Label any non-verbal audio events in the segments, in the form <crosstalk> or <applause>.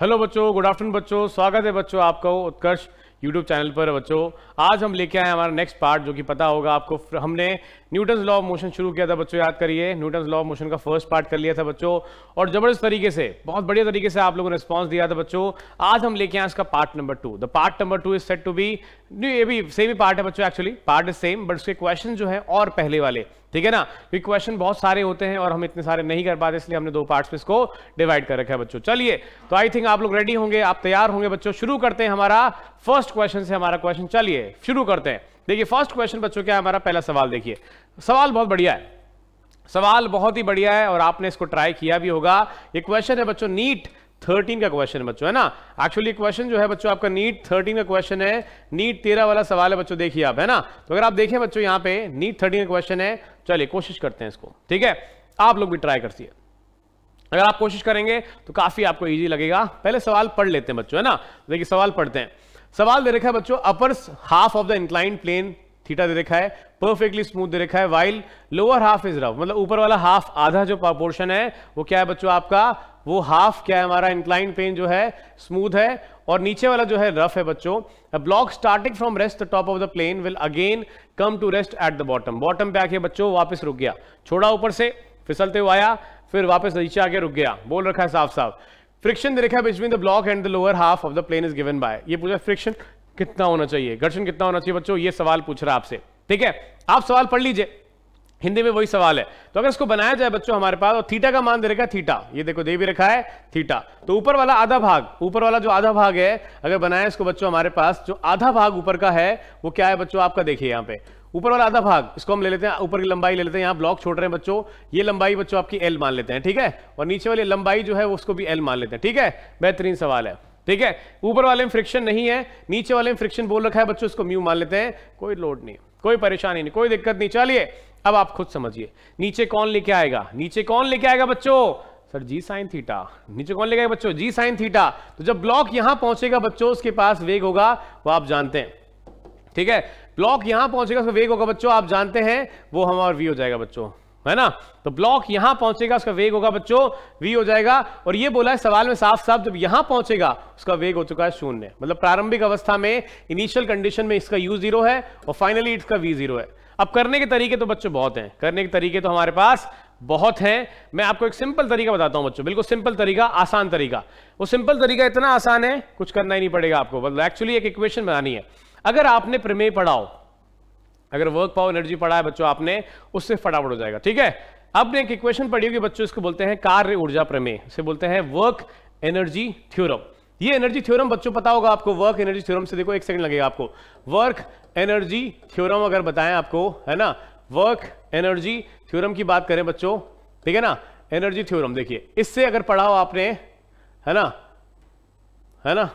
Hello बच्चों good afternoon बच्चों स्वागत है बच्चों आपका उत्कर्ष यूट्यूब चैनल पर बच्चों आज हम लेके आए हमारा नेक्स्ट पार्ट जो कि पता होगा आपको हमने न्यूटन लॉ ऑफ मोशन शुरू किया था बच्चों याद करिए न्यूटन लॉ ऑफ मोशन का फर्स्ट पार्ट कर लिया था बच्चों और जबरदस्त तरीके से बहुत बढ़िया तरीके से आप लोगों ने रिस्पॉन्स दिया था बच्चों आज हम लेके आए इसका part number two the part number two is set to be ये भी सेम ही पार्ट है बच्चों actually part is same but उसके क्वेश्चन जो है और पहले वाले ठीक है ना क्योंकि क्वेश्चन बहुत सारे होते हैं और हम इतने सारे नहीं कर पाते इसलिए हमने दो पार्ट्स में इसको डिवाइड कर रखा है बच्चों चलिए तो आई थिंक आप लोग रेडी होंगे आप तैयार होंगे बच्चों शुरू करते हैं हमारा फर्स्ट क्वेश्चन से हमारा क्वेश्चन चलिए शुरू करते हैं देखिए फर्स्ट क्वेश्चन बच्चों क्या है हमारा पहला सवाल देखिए सवाल बहुत बढ़िया है सवाल बहुत ही बढ़िया है और आपने इसको ट्राई किया भी होगा ये क्वेश्चन है बच्चों नीट थर्टीन का क्वेश्चन है बच्चों है ना एक्चुअली क्वेश्चन जो है बच्चों आपका नीट थर्टीन का क्वेश्चन है नीट तेरह वाला सवाल है बच्चों देखिए आप है ना तो अगर आप देखें बच्चों यहां पे नीट थर्टीन का क्वेश्चन है चलिए कोशिश करते हैं इसको ठीक है आप लोग भी ट्राई करती है अगर आप कोशिश करेंगे तो काफी आपको ईजी लगेगा पहले सवाल पढ़ लेते हैं बच्चों है ना देखिए सवाल पढ़ते हैं सवाल दे रखा है बच्चों upper half of the inclined plane theta दे रखा है परफेक्टली स्मूथ दे रखा है while lower half is rough मतलब ऊपर वाला हाफ आधा जो पोर्शन है वो क्या है बच्चों आपका वो हाफ क्या है हमारा इंक्लाइन पेन जो है स्मूथ है और नीचे वाला जो है रफ है बच्चों block starting from rest the top of the plane will again come to rest at the bottom bottom पे आके बच्चों वापस रुक गया छोड़ा ऊपर से फिसलते हुए आया फिर वापस नीचे आके रुक गया बोल रखा है साफ साफ फ्रिक्शन देखा है between the block and the lower half of the plane is given by ये पूछा फ्रिक्शन कितना होना चाहिए घर्षण कितना होना चाहिए बच्चों ये सवाल पूछ रहा है आपसे ठीक है आप सवाल पढ़ लीजिए हिंदी में वही सवाल है तो अगर इसको बनाया जाए बच्चों हमारे पास और थीटा का मान दे रखा है थीटा ये देखो दे भी रखा है थीटा तो ऊपर वाला आधा भाग ऊपर वाला जो आधा भाग है अगर बनाया इसको बच्चों हमारे पास जो आधा भाग ऊपर का है वो क्या है बच्चों आपका देखिए यहाँ पे ऊपर वाला आधा भाग इसको हम ले लेते हैं ऊपर की लंबाई ले लेते हैं यहाँ ब्लॉक छोड़ रहे हैं बच्चों ये लंबाई बच्चों आपकी एल मान लेते हैं ठीक है और नीचे वाली लंबाई जो है उसको भी एल मान लेते हैं ठीक है बेहतरीन सवाल है ठीक है ऊपर वाले में फ्रिक्शन नहीं है नीचे वाले में फ्रिक्शन बोल रखा है बच्चों इसको म्यू मान लेते हैं कोई लोड नहीं कोई परेशानी नहीं कोई दिक्कत नहीं चलिए अब आप खुद समझिए नीचे कौन लेके आएगा नीचे कौन लेके आएगा बच्चों सर जी साइन थीटा नीचे कौन लेके आएगा बच्चों जी साइन थीटा तो जब ब्लॉक यहां पहुंचेगा बच्चों उसके पास वेग होगा वो आप जानते हैं ठीक है ब्लॉक यहां पहुंचेगा उसका वेग होगा बच्चों आप जानते हैं वो हमारा वी हो जाएगा बच्चों है ना तो ब्लॉक यहां पहुंचेगा उसका वेग होगा बच्चों वी हो जाएगा और ये बोला है सवाल में साफ साफ जब यहां पहुंचेगा उसका वेग हो चुका है शून्य मतलब प्रारंभिक अवस्था में इनिशियल कंडीशन में इसका यू जीरो है और फाइनली इसका वी जीरो है अब करने के तरीके तो बच्चों बहुत हैं करने के तरीके तो हमारे पास बहुत हैं मैं आपको एक सिंपल तरीका बताता हूं बच्चों बिल्कुल सिंपल तरीका आसान तरीका वो सिंपल तरीका इतना आसान है कुछ करना ही नहीं पड़ेगा आपको मतलब एक्चुअली एक इक्वेशन बनानी है अगर आपने प्रमेय पढ़ाओ अगर वर्क पावर एनर्जी पढ़ा है बच्चों आपने उससे फटाफट हो जाएगा ठीक है अब एक इक्वेशन पढ़ी होगी बच्चों इसको बोलते हैं कार्य ऊर्जा प्रमेय इसे बोलते हैं वर्क एनर्जी थ्योरम ये एनर्जी थ्योरम बच्चों पता होगा आपको वर्क एनर्जी थ्योरम से देखो एक सेकंड लगेगा आपको वर्क एनर्जी थ्योरम अगर बताएं आपको है ना वर्क एनर्जी थ्योरम की बात करें बच्चों ठीक है ना एनर्जी थ्योरम देखिए इससे अगर पढ़ा हो आपने है ना है ना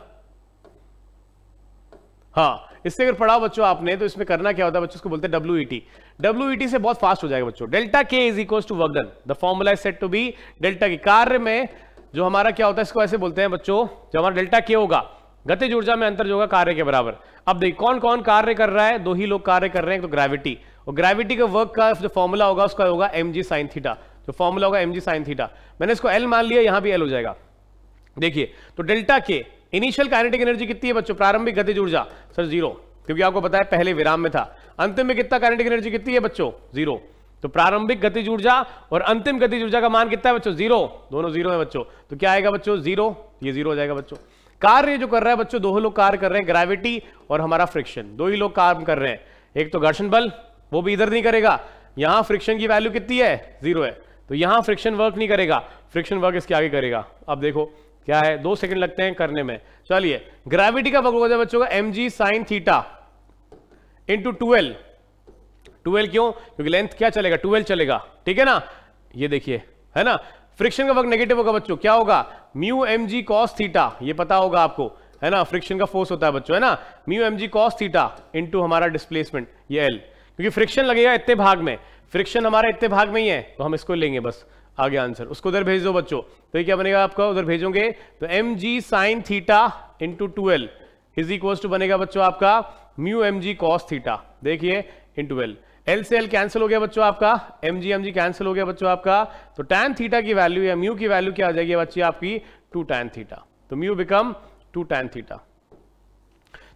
हाँ इससे अगर पढ़ाओ बच्चों आपने तो इसमें करना क्या होता है बच्चों को बोलते हैं डब्ल्यू ई डब्ल्यू से बहुत फास्ट हो जाएगा बच्चों delta K is equal to work done the formula is set to be delta K कार्य में जो हमारा क्या होता है इसको ऐसे बोलते हैं बच्चों जो हमारा डेल्टा के होगा गतिज ऊर्जा में अंतर जो होगा कार्य के बराबर अब देखिए कौन कौन कार्य कर रहा है दो ही लोग कार्य कर रहे हैं तो ग्रेविटी और ग्रेविटी के वर्क का जो फॉर्मूला होगा उसका होगा एम जी साइन थीटा जो फॉर्मूला होगा एम जी साइन थीटा मैंने इसको एल मान लिया यहां भी एल हो जाएगा देखिए तो डेल्टा के इनिशियल काइनेटिक एनर्जी कितनी है बच्चों प्रारंभिक गतिज ऊर्जा सर जीरो क्योंकि आपको बताया पहले विराम में था अंतिम में कितना काइनेटिक एनर्जी कितनी है बच्चों जीरो तो प्रारंभिक गतिज ऊर्जा और अंतिम गतिज ऊर्जा का मान कितना है बच्चों जीरो दोनों जीरो है बच्चों तो क्या आएगा बच्चों जीरो ये जीरो हो जाएगा बच्चों कार्य जो कर रहा है बच्चों दो ही लोग कार्य कर रहे हैं ग्रेविटी और हमारा फ्रिक्शन दो ही लोग काम कर रहे हैं एक तो घर्षण बल वो भी इधर नहीं करेगा यहां फ्रिक्शन की वैल्यू कितनी है जीरो है तो यहां फ्रिक्शन वर्क नहीं करेगा फ्रिक्शन वर्क इसके आगे करेगा अब देखो क्या है दो सेकंड लगते हैं करने में चलिए ग्रेविटी का बच्चों का M G sine theta into twelve twelve क्यों क्योंकि लेंथ क्या चलेगा ट्वेल्व चलेगा ठीक है ना ये देखिए है ना फ्रिक्शन का वर्क नेगेटिव होगा बच्चों क्या होगा म्यू एम जी कॉस थीटा ये पता होगा आपको है ना फ्रिक्शन का फोर्स होता है बच्चों है ना म्यू एम जी कॉस थीटा इंटू हमारा डिस्प्लेसमेंट ये एल क्योंकि फ्रिक्शन लगेगा इतने भाग में फ्रिक्शन हमारा इतने भाग में ही है तो हम इसको लेंगे बस आगे आंसर उसको उधर भेज दो बच्चों तो ये क्या बनेगा आपका उधर भेजोगे तो M G sine theta into twelve is equal to बनेगा बच्चों आपका म्यू एम जी कॉस थीटा देखिए इंटू ट्वेल्व एल से एल कैंसिल हो गया बच्चों आपका M G M G cancel हो गया बच्चों आपका तो टैन थीटा की वैल्यू या म्यू की वैल्यू क्या हो जाएगी बच्चे आपकी टू टैन थीटा तो mu become two tan theta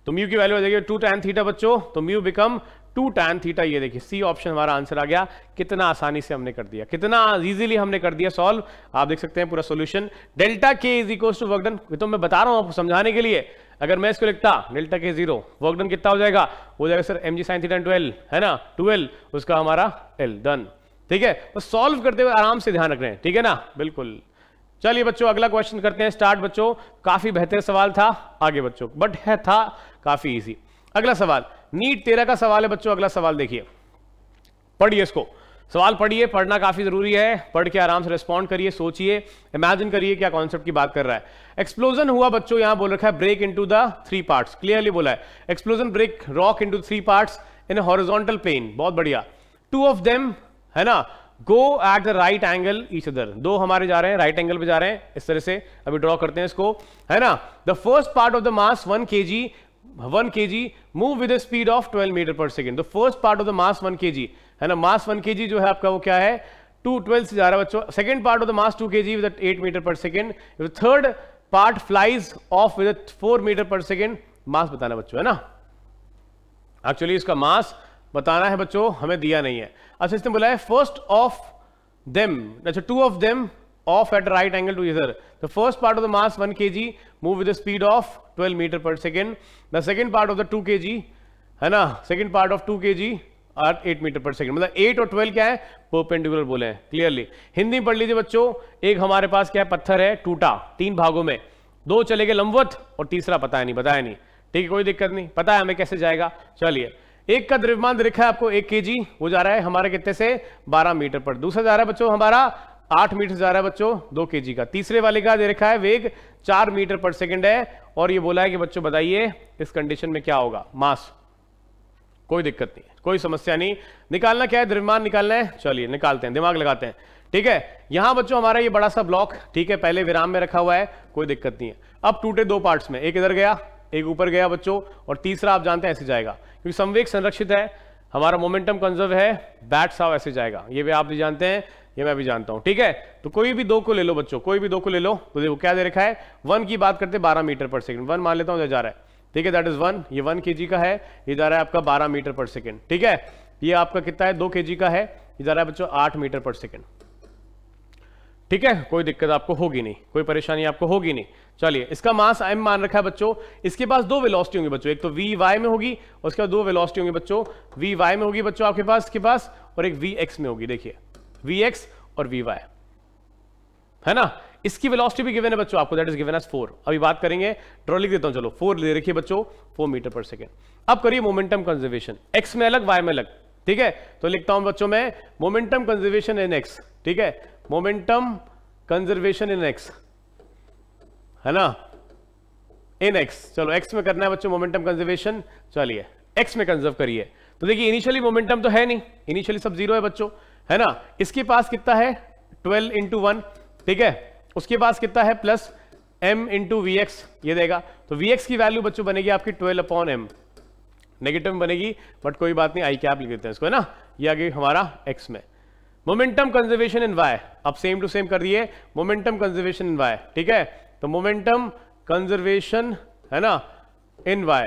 तो म्यू की वैल्यू हो जाएगी टू टैन थीटा बच्चों तो mu become two tan theta ये देखिए सी ऑप्शन हमारा आंसर आ गया कितना आसानी से हमने कर दिया कितना इजीली हमने कर दिया सॉल्व आप देख सकते हैं पूरा solution delta K is equal to work done तो मैं बता रहा हूं आपको समझाने के लिए अगर मैं इसको लिखता डेल्टा के जीरो वर्कडन कितना हो जाएगा हो जाएगा sir M G sine theta twelve है ना ट्वेल्व उसका हमारा एल डन ठीक है बस तो सॉल्व करते हुए आराम से ध्यान रख रहे हैं ठीक है ना बिल्कुल चलिए बच्चों अगला क्वेश्चन करते हैं स्टार्ट बच्चों काफी बेहतर सवाल था आगे बच्चों बट है था काफी इजी अगला सवाल नीट तेरह का सवाल है बच्चों अगला सवाल देखिए पढ़िए इसको सवाल पढ़िए पढ़ना काफी जरूरी है पढ़ के आराम से रिस्पॉन्ड करिए सोचिए इमेजिन करिए क्या कॉन्सेप्ट की बात कर रहा है एक्सप्लोजन हुआ बच्चों यहां बोल रखा है break into the three parts clearly बोला है explosion break rock into three parts in horizontal plane बहुत बढ़िया टू ऑफ देम है ना go at the right angle each other दो हमारे जा रहे हैं राइट right एंगल पे जा रहे हैं इस तरह से अभी ड्रॉ करते हैं इसको है ना the first part of the mass one K G one K G move with speed of twelve metre पर second the first part of the mass one K G है ना मास वन के जी जो है आपका वो क्या है टू ट्वेल्व से जा रहा है बच्चों second part of the mass two K G with eight metre पर second third part flies off with four metre पर सेकेंड मास बताना बच्चों है ना एक्चुअली इसका मास बताना है बच्चों हमें दिया नहीं है अच्छा इसने बोला है फर्स्ट ऑफ देम अच्छा two of them off at right angle to each other. The first part of the mass 1 kg move with a speed of 12 meter per second. The second part of the 2 kg है ना second part of 2 K G are eight metre पर second मतलब eight और twelve क्या है perpendicular बोले हैं clearly Hindi में पढ़ लीजिए बच्चों एक हमारे पास क्या है पत्थर है टूटा तीन भागों में दो चले गए लंबवत और तीसरा पता है नहीं बताया नहीं ठीक है कोई दिक्कत नहीं पता है हमें कैसे जाएगा चलिए एक का द्रव्यमान लिखा है आपको एक के जी वो जा रहा है हमारे कितने से बारह मीटर पर दूसरा जा रहा है बच्चों हमारा आठ मीटर जा रहा है बच्चों दो के का तीसरे वाले का दे रखा है वेग चार मीटर पर सेकेंड है और ये बोला है कि बच्चों बताइए इस कंडीशन में क्या होगा मास कोई दिक्कत नहीं कोई समस्या नहीं निकालना क्या है द्रव्यमान निकालना है चलिए निकालते हैं दिमाग लगाते हैं ठीक है यहां बच्चों हमारा ये बड़ा सा ब्लॉक ठीक है पहले विराम में रखा हुआ है कोई दिक्कत नहीं है अब टूटे दो पार्ट्स में एक इधर गया एक ऊपर गया बच्चों और तीसरा आप जानते हैं ऐसे जाएगा क्योंकि संवेग संरक्षित है हमारा मोमेंटम कंजर्व है बैट साव ऐसे जाएगा ये भी आप जानते हैं ये मैं भी जानता हूं ठीक है तो कोई भी दो को ले लो बच्चों कोई भी दो को ले लो तो देखो क्या दे रखा है वन की बात करते हैं बारह मीटर पर सेकंड वन मान लेता हूं जा रहा है ठीक है दैट इज वन ये वन के का है ये जा रहा है आपका बारह मीटर पर सेकेंड ठीक है ये आपका कितना है दो के का है ये जा रहा है बच्चों आठ मीटर पर सेकेंड ठीक है कोई दिक्कत आपको होगी नहीं कोई परेशानी आपको होगी नहीं चलिए इसका मास एम मान रखा है बच्चों इसके पास दो वेलोसिटी होंगी बच्चों एक तो वी वाई में होगी उसके बाद दो वेलोसिटी होंगी बच्चों वी वाई में होगी बच्चों आपके पास के पास और एक वी एक्स में होगी देखिए वी एक्स और वी वाई है ना इसकी वेलोसिटी भी गिवन है बच्चों आपको that is given as four अभी बात करेंगे ड्रॉ लिख देता हूं चलो फोर ले रखिए बच्चों फोर मीटर पर सेकेंड अब करिए मोमेंटम कंजर्वेशन एक्स में अलग वाई में अलग ठीक है तो लिखता हूं बच्चों में मोमेंटम कंजर्वेशन इन एक्स ठीक है मोमेंटम कंजर्वेशन इन एक्स है ना इन एक्स चलो एक्स में करना है बच्चों मोमेंटम कंजर्वेशन चलिए एक्स में कंजर्व करिए तो देखिए इनिशियली मोमेंटम तो है नहीं इनिशियली सब जीरो है बच्चों है ना इसके पास कितना है ट्वेल्व इंटू वन ठीक है उसके पास कितना है प्लस m इंटू वी ये देगा तो वी की वैल्यू बच्चों बनेगी आपकी ट्वेल्व अपॉन एम नेगेटिव बनेगी बट कोई बात नहीं आई कैप लिख देते हैं इसको है ना ये आगे हमारा x में मोमेंटम कंजर्वेशन इन y अब सेम टू सेम कर दिए मोमेंटम कंजर्वेशन इन y ठीक है तो मोमेंटम कंजर्वेशन है ना इन y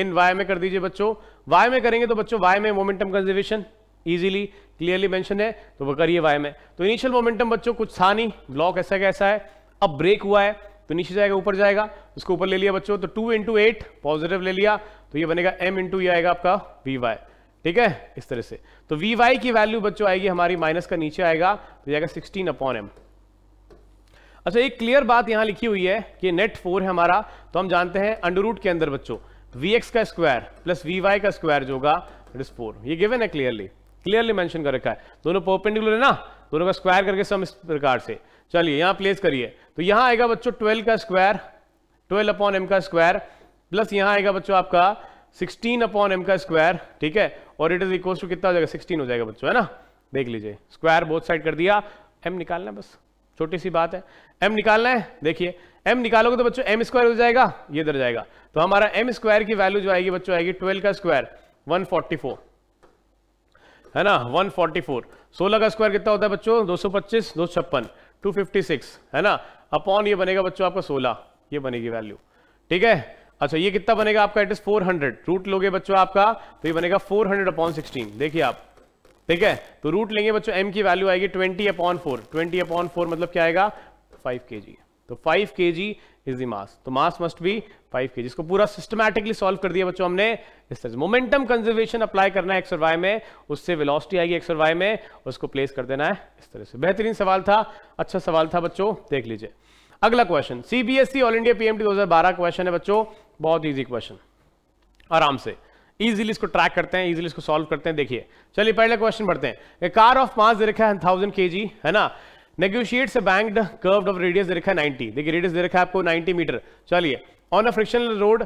इन y में कर दीजिए बच्चों y में करेंगे तो बच्चों y में momentum conservation easily clearly mention है तो वो करिए वाई में तो इनिशियल मोमेंटम बच्चों कुछ था नहीं ब्लॉक ऐसा कैसा है अब ब्रेक हुआ है तो नीचे जाएगा ऊपर जाएगा उसको ऊपर ले लिया बच्चों तो टू इंटू एट पॉजिटिव ले लिया तो ये बनेगा एम इंटू ये आएगा आपका वी वाई ठीक है इस तरह से तो वी वाई की वैल्यू बच्चों आएगी हमारी माइनस का नीचे आएगा तो जाएगा सिक्सटीन अपॉन एम अच्छा एक क्लियर बात यहां लिखी हुई है कि नेट फोर है हमारा तो हम जानते हैं अंडर रूट के अंदर बच्चों वी एक्स का स्क्वायर प्लस वी वाई का स्क्वायर जो होगा इट इज फोर ये गिवन है क्लियरली क्लियरली मेंशन कर रखा है दोनों परपेंडिकुलर है ना दोनों का स्क्वायर करके सम इस प्रकार से चलिए यहां प्लेस करिए तो यहां आएगा बच्चों ट्वेल्व का स्क्वायर ट्वेल्व अपॉन एम का स्क्वायर प्लस यहां आएगा बच्चों आपका सिक्सटीन अपॉन एम का स्क्वायर ठीक है और इट इज इक्वल टू कितना हो जाएगा सिक्सटीन हो जाएगा बच्चों है ना देख लीजिए स्क्वायर बोथ साइड कर दिया एम निकालना बस छोटी सी बात है एम निकालना है देखिए एम निकालोगे तो बच्चों एम स्क्वायर हो जाएगा ये इधर जाएगा तो हमारा एम स्क्वायर की वैल्यू जो आएगी बच्चों आएगी ट्वेल्व का स्क्वायर 144 है ना 144 सोलह का स्क्वायर कितना होता है बच्चों 225 256 256 है ना अपॉन ये बनेगा बच्चों आपका 16 ये बनेगी वैल्यू ठीक है अच्छा ये कितना बनेगा आपका इट इज फोर रूट लोगे बच्चों आपका तो ये बनेगा 400 हंड्रेड अपॉन सिक्सटीन देखिए आप ठीक है तो रूट लेंगे बच्चों एम की वैल्यू आएगी twenty upon four twenty upon four मतलब क्या आएगा फाइव के जी तो फाइव के जी इज द मास तो मास मस्ट बी फाइव के जी इसको पूरा सिस्टमैटिकली सॉल्व कर दिया बच्चों हमने इस तरह मोमेंटम कंजर्वेशन अप्लाई करना है एक्स और वाई में उससे वेलोसिटी आएगी एक्स और वाई में उसको प्लेस कर देना है इस तरह से बेहतरीन सवाल था अच्छा सवाल था बच्चों देख लीजिए अगला question CBSE all India PMT 2012 question है बच्चों बहुत इजी क्वेश्चन आराम से इजीली इसको ट्रैक करते हैं इजीली इसको सॉल्व करते हैं देखिए चलिए पहले क्वेश्चन बढ़ते हैं कार ऑफ मास दे रखा है थाउजेंड के है ना negotiates a banked curved of radius दे रखा 90 देखिए रेडियस दे रखा है आपको 90 मीटर चलिए on a frictional road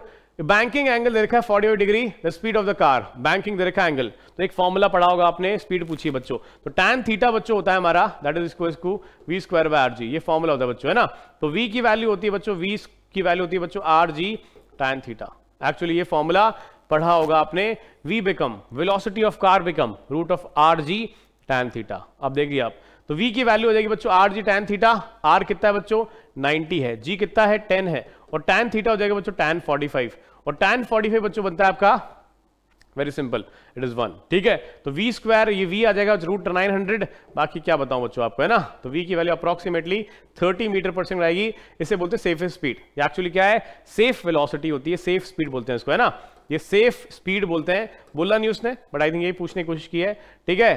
banking angle दे रखा है 48 degree the speed of the car banking दे रखा एंगल तो एक फॉर्मूला पढ़ा होगा आपने स्पीड पूछी बच्चों तो टैन थीटा बच्चों होता है हमारा that is equal to V square by R G ये फॉर्मूला होता है बच्चों है ना तो वी की वैल्यू होती है बच्चों वी की वैल्यू होती है बच्चों R G tan theta actually ये फॉर्मूला पढ़ा होगा आपने V become velocity of car become root of R G tan theta अब देखिए आप तो v की वैल्यू हो जाएगी बच्चों R G tan theta R कितना है बच्चों 90 है जी कितना है 10 है और टैन थीटा हो जाएगा बच्चों टैन 45 और टैन 45 बच्चों बनता है आपका very simple it is one ठीक है तो वी स्क्वायर ये वी आ जाएगा रूट नाइन हंड्रेड बाकी क्या बताऊं बच्चों आपको है ना तो वी की वैल्यू अप्रोक्सीमेटली 30 मीटर पर सेकंड आएगी इसे बोलते हैं सेफेस्ट स्पीड ये एक्चुअली क्या है सेफ वेलोसिटी होती है सेफ स्पीड बोलते हैं इसको है ना ये सेफ स्पीड बोलते हैं बोला नहीं उसने बट आई थिंक यही पूछने की कोशिश की है ठीक है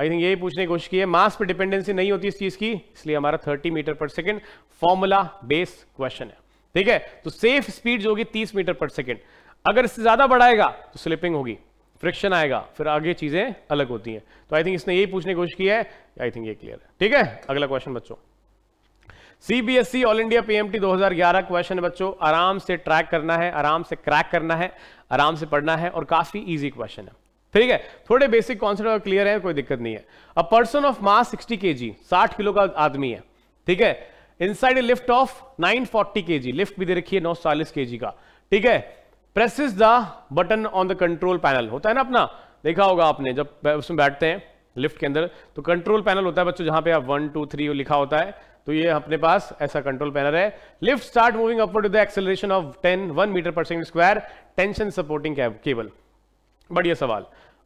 आई थिंक यही पूछने की कोशिश की है मास पर डिपेंडेंसी नहीं होती इस चीज की इसलिए हमारा 30 मीटर पर सेकेंड फॉर्मूला बेस क्वेश्चन है ठीक है तो सेफ स्पीड जो होगी 30 मीटर पर सेकेंड अगर इससे ज्यादा बढ़ाएगा तो स्लिपिंग होगी फ्रिक्शन आएगा फिर आगे चीजें अलग होती हैं तो आई थिंक इसने यही पूछने की कोशिश की है आई थिंक ये क्लियर है ठीक है अगला क्वेश्चन बच्चों CBSE all India PMT 2011 question बच्चों आराम से ट्रैक करना है आराम से क्रैक करना है आराम से पढ़ना है और काफी इजी क्वेश्चन है ठीक है थोड़े बेसिक कॉन्सेप्ट क्लियर है कोई दिक्कत नहीं है अ पर्सन ऑफ मास 60 के जी साठ किलो का आदमी है ठीक है इन साइड लिफ्ट ऑफ 940 जी लिफ्ट भी दे रखी है के जी का ठीक है presses the button on the control panel होता है ना अपना देखा होगा आपने जब उसमें बैठते हैं लिफ्ट के अंदर तो कंट्रोल पैनल होता है बच्चों जहां पे आप वन टू थ्री लिखा होता है तो ये अपने पास ऐसा कंट्रोल पैनल है lift start moving upward the acceleration of ten one metre पर second square tension supporting cable बढ़िया सवाल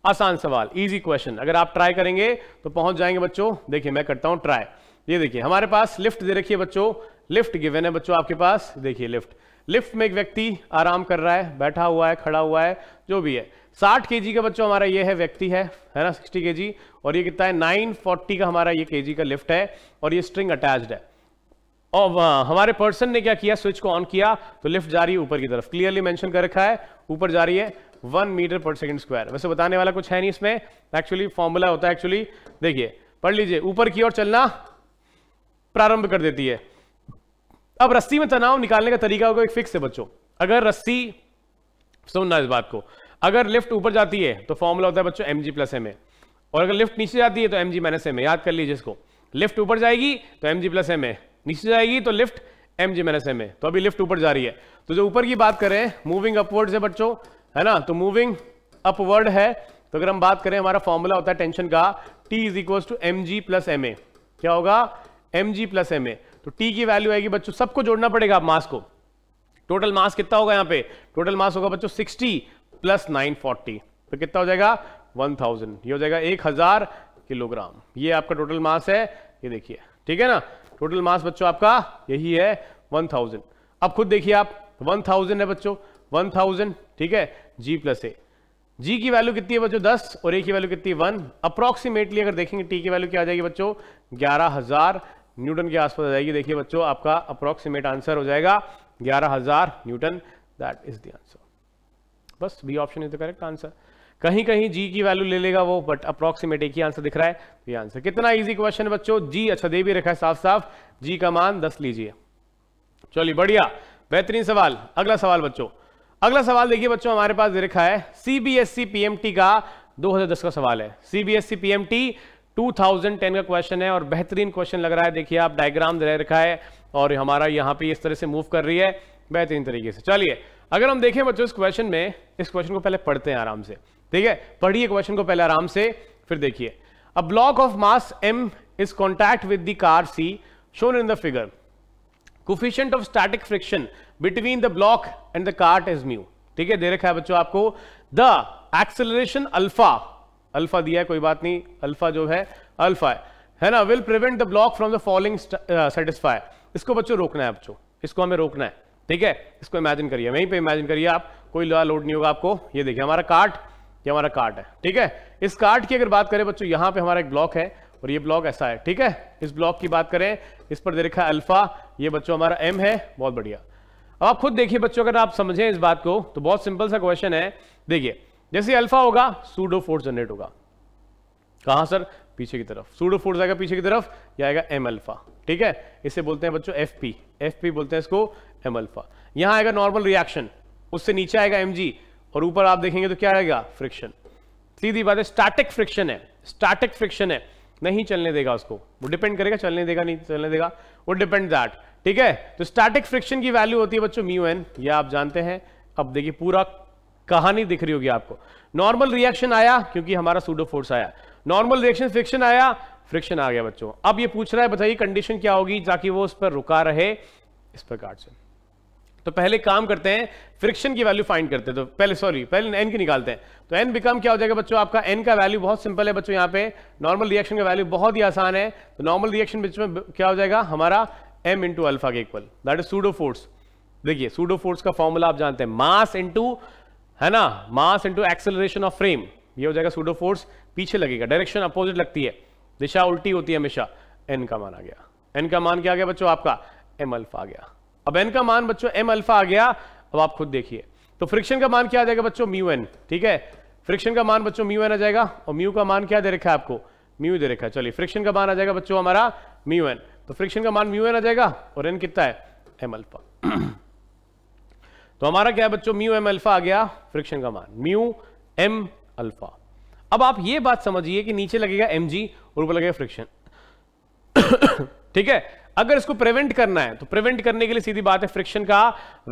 आसान सवाल इजी क्वेश्चन अगर आप ट्राई करेंगे तो पहुंच जाएंगे बच्चों देखिए मैं करता हूं ट्राई ये देखिए हमारे पास लिफ्ट दे रखी है बच्चों लिफ्ट गिवेन है बच्चों आपके पास देखिए लिफ्ट लिफ्ट में एक व्यक्ति आराम कर रहा है बैठा हुआ है खड़ा हुआ है जो भी है 60 के का बच्चों हमारा ये है व्यक्ति है है ना 60 के और ये कितना है 940 का हमारा ये के का लिफ्ट है और ये स्ट्रिंग अटैच्ड है और हमारे पर्सन ने क्या किया स्विच को ऑन किया तो लिफ्ट जा रही है ऊपर की तरफ क्लियरली मेंशन कर रखा है ऊपर जा रही है वन मीटर पर सेकंड स्क्वायर वैसे बताने वाला कुछ है नहीं इसमें एक्चुअली फॉर्मूला होता है एक्चुअली देखिए पढ़ लीजिए ऊपर की ओर चलना प्रारंभ कर देती है अब रस्सी में तनाव निकालने का तरीका होगा एक फिक्स है बच्चों अगर रस्सी सुनना इस बात को अगर लिफ्ट ऊपर जाती है तो फॉर्मूला होता है बच्चों M G plus M a और अगर लिफ्ट नीचे जाती है तो M g minus m a याद कर लीजिए इसको लिफ्ट ऊपर जाएगी तो M G plus M a नीचे जाएगी तो lift m g minus m ए तो अभी लिफ्ट ऊपर जा रही है तो जो ऊपर की बात करें मूविंग अपवर्ड है बच्चों है ना तो मूविंग अपवर्ड है तो अगर हम बात करें हमारा फॉर्मूला होता है टेंशन का T is equal to m ji plus M A क्या होगा M G plus M A तो टी की वैल्यू आएगी बच्चों सबको जोड़ना पड़ेगा आप मास को टोटल मास कितना होगा यहां पे टोटल मास होगा बच्चों 60 प्लस 940 तो कितना हो जाएगा 1000 ये हो जाएगा 1000 किलोग्राम ये आपका टोटल मास है ये देखिए ठीक है ना टोटल मास बच्चों आपका यही है 1000 अब खुद देखिए आप 1000 है बच्चों वन थाउजेंड ठीक है जी प्लस ए जी की वैल्यू कितनी है बच्चों दस और ए की वैल्यू कितनी है वन अप्रोक्सीमेटली अगर देखेंगे टी की वैल्यू क्या आ जाएगी बच्चों ग्यारह हजार न्यूटन के आसपास आ जाएगी देखिए बच्चों आपका अप्रोक्सीमेट आंसर हो जाएगा ग्यारह हजार newton that is the answer बस B option is the correct answer कहीं कहीं जी की वैल्यू ले लेगा वो बट अप्रोक्सीमेट एक ही आंसर दिख रहा है तो ये आंसर कितना इजी क्वेश्चन है बच्चों जी अच्छा दे भी रखा है साफ साफ जी का मान दस लीजिए चलिए बढ़िया बेहतरीन सवाल अगला सवाल बच्चों अगला सवाल देखिए बच्चों हमारे पास लिखा है सीबीएसई पीएमटी e का 2010 का सवाल है सीबीएसई पीएमटी 2010 का क्वेश्चन है और बेहतरीन क्वेश्चन लग रहा है देखिए आप डायग्राम दे रखा है और हमारा यहाँ पे इस तरह से मूव कर रही है बेहतरीन तरीके से चलिए अगर हम देखें बच्चों इस क्वेश्चन में इस क्वेश्चन को पहले पढ़ते हैं आराम से ठीक है पढ़िए क्वेश्चन को पहले आराम से फिर देखिए a block of mass m is contact with the car c shown in the figure coefficient of static friction between the block and the cart is mu ठीक है दे रखा है बच्चों आपको द एक्सेलरेशन अल्फा अल्फा दिया है कोई बात नहीं अल्फा जो है अल्फा है, है ना will prevent the block from the following satisfy इसको बच्चों रोकना है बच्चों इसको हमें रोकना है ठीक है इसको इमेजिन करिए वहीं पे इमेजिन करिए आप कोई लोहा लोड नहीं होगा आपको ये देखिए हमारा कार्ट ये हमारा कार्ट है ठीक है इस कार्ट की अगर बात करें बच्चों यहाँ पे हमारा एक ब्लॉक है और ये ब्लॉक ऐसा है ठीक है इस ब्लॉक की बात करें इस पर दे रखा है अल्फा ये बच्चों हमारा एम है बहुत बढ़िया अब आप खुद देखिए बच्चों अगर आप समझें इस बात को तो बहुत सिंपल सा क्वेश्चन है देखिए जैसे अल्फा होगा सूडो फोर्स जनरेट होगा कहा सर पीछे की तरफ सूडो फोर्स आएगा पीछे की तरफ या आएगा एम अल्फा ठीक है इसे बोलते हैं बच्चों एफ पी एफ पी बोलते हैं इसको एम अल्फा यहां आएगा नॉर्मल रिएक्शन उससे नीचे आएगा एम जी और ऊपर आप देखेंगे तो क्या आएगा फ्रिक्शन सीधी बात है स्टैटिक फ्रिक्शन है स्टैटिक फ्रिक्शन है नहीं चलने देगा उसको वो डिपेंड करेगा चलने देगा नहीं चलने देगा वो डिपेंड दैट ठीक है तो स्टैटिक फ्रिक्शन की वैल्यू होती है बच्चों म्यू एन ये आप जानते हैं अब देखिए पूरा कहानी दिख रही होगी आपको नॉर्मल रिएक्शन आया क्योंकि हमारा सूडो फोर्स आया नॉर्मल रिएक्शन फ्रिक्शन आया फ्रिक्शन आ गया बच्चों अब ये पूछ रहा है बताइए कंडीशन क्या होगी ताकि वो उस पर रुका रहे इस प्रकार से तो पहले काम करते हैं फ्रिक्शन की वैल्यू फाइंड करते हैं तो पहले सॉरी पहले एन की निकालते हैं तो एन बिकम क्या हो जाएगा बच्चों आपका एन का वैल्यू बहुत सिंपल है बच्चों यहाँ पे नॉर्मल रिएक्शन का वैल्यू बहुत ही आसान है तो नॉर्मल रिएक्शन बीच में क्या हो जाएगा हमारा एम इंटू अल्फा के equal that is pseudo force देखिए सूडो फोर्स का फॉर्मूला आप जानते हैं मास इंटू है ना mass into acceleration of frame ये हो जाएगा सूडो फोर्स पीछे लगेगा डायरेक्शन अपोजिट लगती है दिशा उल्टी होती है हमेशा एन का मान आ गया एन का मान क्या आ गया बच्चों आपका एम अल्फा आ गया अब एन का मान बच्चों एम अल्फा आ गया अब आप खुद देखिए तो फ्रिक्शन का मान क्या आ जाएगा बच्चों म्यू एन ठीक है फ्रिक्शन का मान बच्चों म्यू एन आ जाएगा और म्यू का मान क्या दे रखा है आपको म्यू दे रखा है चलिए फ्रिक्शन का मान आ जाएगा बच्चों हमारा म्यू एन तो फ्रिक्शन का मान म्यू एन आ जाएगा और एन कितना है एम अल्फा तो हमारा क्या है बच्चों म्यू एम अल्फा आ गया फ्रिक्शन का मान म्यू एम अल्फा अब आप ये बात समझिए कि नीचे लगेगा एम और ऊपर लगेगा फ्रिक्शन <coughs> ठीक है अगर इसको प्रिवेंट करना है तो प्रिवेंट करने के लिए सीधी बात है फ्रिक्शन का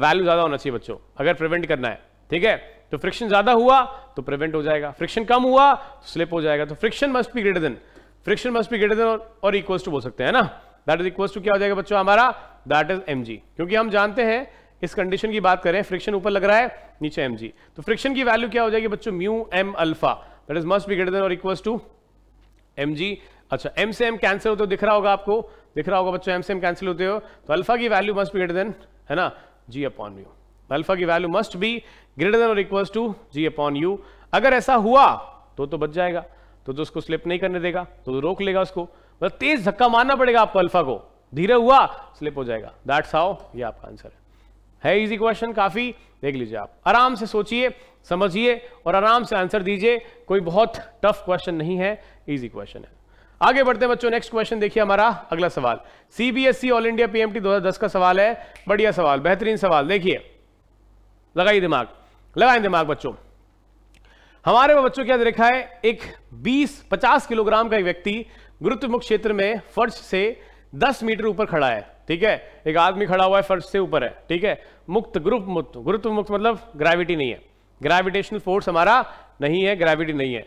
वैल्यू ज्यादा होना चाहिए बच्चों अगर प्रिवेंट करना है ठीक है तो फ्रिक्शन ज्यादा हुआ तो प्रिवेंट हो जाएगा फ्रिक्शन कम हुआ तो स्लिप हो जाएगा तो friction must be greater than friction must be greater than और इक्वल टू बोल सकते हैं ना दैट इज इक्वल टू क्या हो जाएगा बच्चों हमारा दैट इज एम क्योंकि हम जानते हैं इस कंडीशन की बात करें फ्रिक्शन ऊपर लग रहा है नीचे एम तो फ्रिक्शन की वैल्यू क्या हो जाएगी बच्चों mu m alpha that is must be greater than और इक्वल टू एम अच्छा एम से एम कैंसिल होते दिख रहा होगा आपको दिख रहा होगा बच्चों एम से एम कैंसिल होते हो तो अल्फा की value must be greater than है ना जी अपॉन यू अल्फा की value must be greater than और equals to g upon u अगर ऐसा हुआ तो तो बच जाएगा तो तो उसको स्लिप नहीं करने देगा तो, तो रोक लेगा उसको मतलब तेज धक्का मारना पड़ेगा आपको अल्फा को धीरे हुआ स्लिप हो जाएगा दैट्स हाउ ये आपका आंसर है है इजी क्वेश्चन काफी देख लीजिए आप आराम से सोचिए समझिए और आराम से आंसर दीजिए कोई बहुत टफ क्वेश्चन नहीं है इजी क्वेश्चन है आगे बढ़ते हैं बच्चों नेक्स्ट क्वेश्चन देखिए हमारा अगला सवाल सीबीएसई ऑल इंडिया पीएमटी 2010 का सवाल है बढ़िया सवाल बेहतरीन सवाल देखिए लगाइए दिमाग लगाए दिमाग बच्चों हमारे बच्चों क्या देखा है एक 20-50 किलोग्राम का एक व्यक्ति गुरुत्वमुख क्षेत्र में फर्श से 10 मीटर ऊपर खड़ा है ठीक है एक आदमी खड़ा हुआ है फर्श से ऊपर है ठीक है मुक्त ग्रुप मुक्त गुरुत्व मुक्त मतलब ग्रेविटी नहीं है ग्रेविटेशनल फोर्स हमारा नहीं है ग्रेविटी नहीं है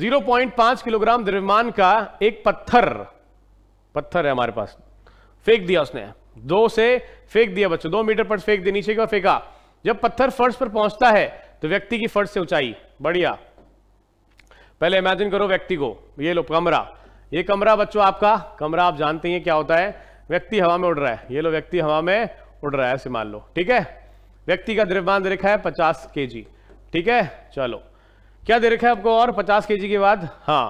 0.5 किलोग्राम द्रव्यमान का एक पत्थर पत्थर है हमारे पास फेंक दिया उसने दो से फेंक दिया बच्चों दो मीटर पर फेंक दिया नीचे के फेंका जब पत्थर फर्श पर पहुंचता है तो व्यक्ति की फर्श से ऊंचाई बढ़िया पहले इमेजिन करो व्यक्ति को ये लो कमरा ये कमरा बच्चों आपका कमरा आप जानते हैं क्या होता है व्यक्ति हवा में उड़ रहा है ये लो व्यक्ति हवा में उड़ रहा है ऐसे मान लो ठीक है व्यक्ति का द्रव्यमान रेखा है पचास के ठीक है चलो क्या दे रखा है आपको और 50 के के बाद हाँ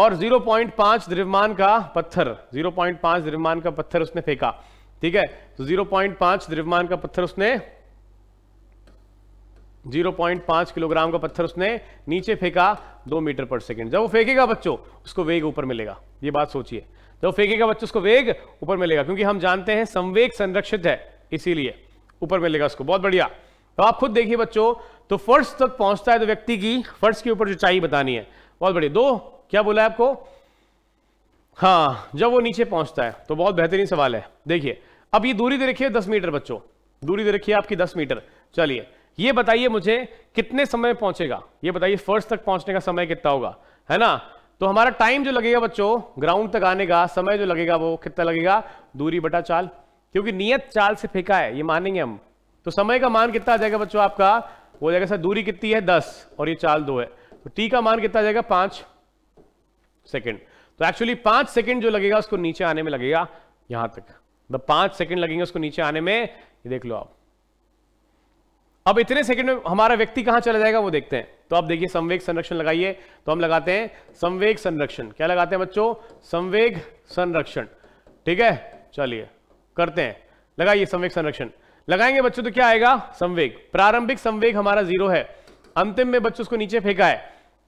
और 0.5 द्रव्यमान का पत्थर 0.5 द्रव्यमान का पत्थर उसने फेंका ठीक है तो 0.5 द्रव्यमान का पत्थर उसने 0.5 किलोग्राम का पत्थर उसने नीचे फेंका दो मीटर पर सेकेंड जब वो फेंकेगा बच्चों उसको वेग ऊपर मिलेगा ये बात सोचिए जब फेंकेगा बच्चों उसको वेग ऊपर मिलेगा क्योंकि हम जानते हैं संवेग संरक्षित है इसीलिए ऊपर मिलेगा उसको बहुत बढ़िया तो आप खुद देखिए बच्चों तो फर्श तक पहुंचता है तो व्यक्ति की फर्श के ऊपर ऊंचाई बतानी है बहुत बढ़िया दो क्या बोला है आपको हाँ जब वो नीचे पहुंचता है तो बहुत बेहतरीन सवाल है देखिए अब ये दूरी दे रखिए दस मीटर बच्चों दूरी दे रखिए आपकी दस मीटर चलिए ये बताइए मुझे कितने समय में पहुंचेगा ये बताइए फर्स्ट तक पहुंचने का समय कितना होगा है ना तो हमारा टाइम जो लगेगा बच्चों ग्राउंड तक आने का समय जो लगेगा वो कितना लगेगा दूरी बटा चाल क्योंकि नियत चाल से फेंका है ये मानेंगे हम तो समय का मान कितना आ जाएगा बच्चों आपका वो जाएगा सर दूरी कितनी है दस और ये चाल दो है तो टी का मान कितना जाएगा पांच सेकेंड तो एक्चुअली पांच सेकेंड जो लगेगा उसको नीचे आने में लगेगा यहां तक मतलब पांच सेकेंड लगेंगे उसको नीचे आने में ये देख लो आप अब इतने सेकंड में हमारा व्यक्ति कहां चला जाएगा वो देखते हैं तो आप देखिए संवेग संरक्षण लगाइए तो हम लगाते हैं संवेग संरक्षण क्या लगाते हैं बच्चों संवेग संरक्षण ठीक है चलिए करते हैं लगाइए संवेग संरक्षण लगाएंगे बच्चों तो क्या आएगा संवेग प्रारंभिक संवेग हमारा जीरो है अंतिम में बच्चों उसको नीचे फेंका है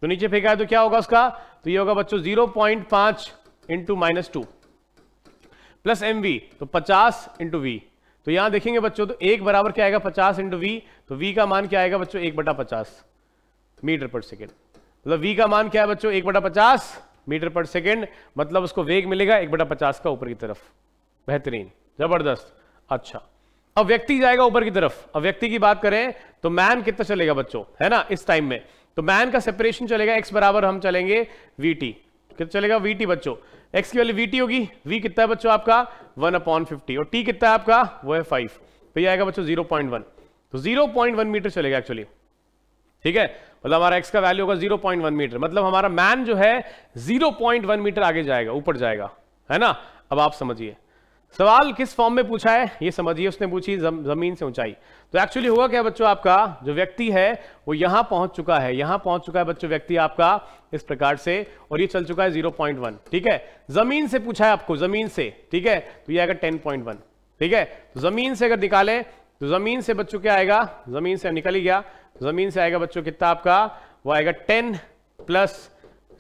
तो नीचे फेंका है तो क्या होगा उसका तो ये होगा बच्चों जीरो पॉइंट पांच into minus two plus m v तो पचास इंटू वी तो यहां देखेंगे बच्चों तो एक बराबर क्या आएगा पचास इंटू वी तो वी का मान क्या आएगा बच्चों एक बटा पचास मीटर पर सेकेंड मतलब वी का मान क्या है बच्चों एक बटा पचास मीटर पर सेकेंड मतलब उसको वेग मिलेगा एक बटा पचास का ऊपर की तरफ बेहतरीन जबरदस्त अच्छा अब व्यक्ति जाएगा ऊपर की तरफ अब व्यक्ति की बात करें तो मैन कितना चलेगा बच्चों है ना इस टाइम में तो मैन का सेपरेशन चलेगा एक्स बराबर हम चलेंगे वी टी कितना चलेगा वी टी बच्चों एक्स की वाली वी टी होगी वी कितना है बच्चों आपका वन अपॉन फिफ्टी और टी कितना है आपका वो है फाइव तो ये आएगा बच्चों जीरो पॉइंट वन तो जीरो पॉइंट वन मीटर चलेगा एक्चुअली ठीक है मतलब हमारा एक्स का वैल्यू होगा जीरो पॉइंट वन मीटर मतलब हमारा मैन जो है जीरो पॉइंट वन मीटर आगे जाएगा ऊपर जाएगा है ना अब आप समझिए सवाल किस फॉर्म में पूछा है ये समझिए उसने पूछी जम, जमीन से ऊंचाई तो एक्चुअली हुआ क्या बच्चों आपका जो व्यक्ति है वो यहां पहुंच चुका है यहां पहुंच चुका है बच्चों व्यक्ति आपका इस प्रकार से और ये चल चुका है जीरो पॉइंट वन ठीक है जमीन से पूछा है आपको जमीन से ठीक है तो ये आएगा टेन पॉइंट वन ठीक है तो जमीन से अगर निकाले तो जमीन से बच्चों क्या आएगा जमीन से निकल ही गया जमीन से आएगा बच्चों कितना आपका वो आएगा ten plus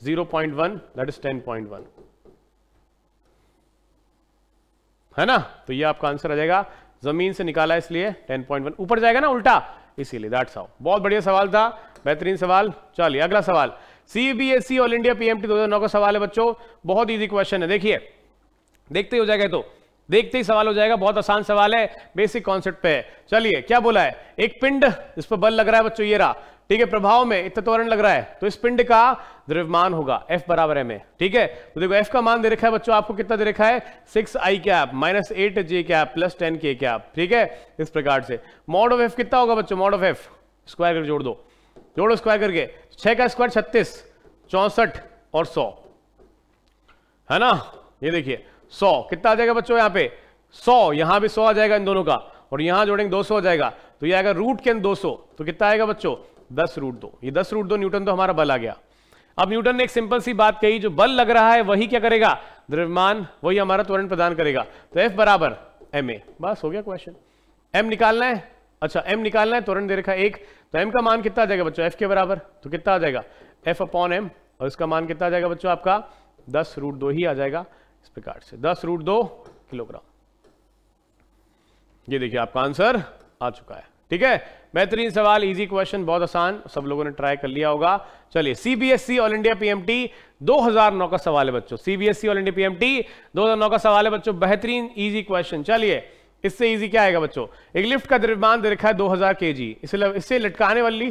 zero point one that is ten point one है ना तो ये आपका आंसर आ जाएगा जमीन से निकाला इसलिए 10.1 ऊपर जाएगा ना उल्टा इसीलिए दैट्स हाउ बहुत बढ़िया सवाल था बेहतरीन सवाल चलिए अगला सवाल सीबीएसई ऑल इंडिया पीएमटी 2009 का सवाल है बच्चों बहुत इजी क्वेश्चन है देखिए देखते ही हो जाएगा तो देखते ही सवाल हो जाएगा बहुत आसान सवाल है बेसिक कॉन्सेप्ट पे है चलिए क्या बोला है एक पिंड इस पर बल लग रहा है बच्चों ये रहा ठीक है प्रभाव में इतना त्वरण तो लग रहा है तो इस पिंड का द्रव्यमान होगा एफ बराबर एम ए ठीक है तो देखो एफ का मान दे रखा है बच्चों आपको कितना दे रखा है six i cap minus eight j cap plus ten k cap ठीक है इस प्रकार से मॉड ऑफ एफ कितना होगा बच्चों मॉड ऑफ एफ स्क्वायर करके जोड़ दो जोड़ो स्क्वायर करके छह का स्क्वायर छत्तीस चौसठ और सौ है ना ये देखिए सौ कितना आ जाएगा बच्चों यहाँ पे सौ यहां भी सौ आ जाएगा इन दोनों का और यहां जोड़ेंगे दो सौ आ जाएगा तो ये आएगा रूट के अंदर दो सौ तो कितना आएगा बच्चों दस रूट दो ये दस रूट दो न्यूटन तो हमारा बल आ गया अब न्यूटन ने एक सिंपल सी बात कही जो बल लग रहा है वही क्या करेगा द्रव्यमान वही हमारा त्वरण प्रदान करेगा तो एफ बराबर एम ए बस हो गया क्वेश्चन एम निकालना है अच्छा एम निकालना है त्वरण दे रखा एक तो एम का मान कितना आ जाएगा बच्चों एफ के बराबर तो कितना आ जाएगा एफ अपॉन एम और इसका मान कितना आ जाएगा बच्चों आपका दस रूट दो ही आ जाएगा इस प्रकार से दस रूट दो किलोग्राम ये देखिए आपका आंसर आ चुका है ठीक है बेहतरीन सवाल इजी क्वेश्चन बहुत आसान सब लोगों ने ट्राई कर लिया होगा चलिए सीबीएसई ऑल इंडिया पीएमटी 2009 का सवाल है बच्चों सीबीएसई ऑल इंडिया पीएमटी 2009 का सवाल है बच्चों बेहतरीन इजी क्वेश्चन चलिए इससे इजी क्या आएगा बच्चों एक लिफ्ट का द्रव्यमान दे रखा है 2000 हजार के जी इससे लटकाने वाली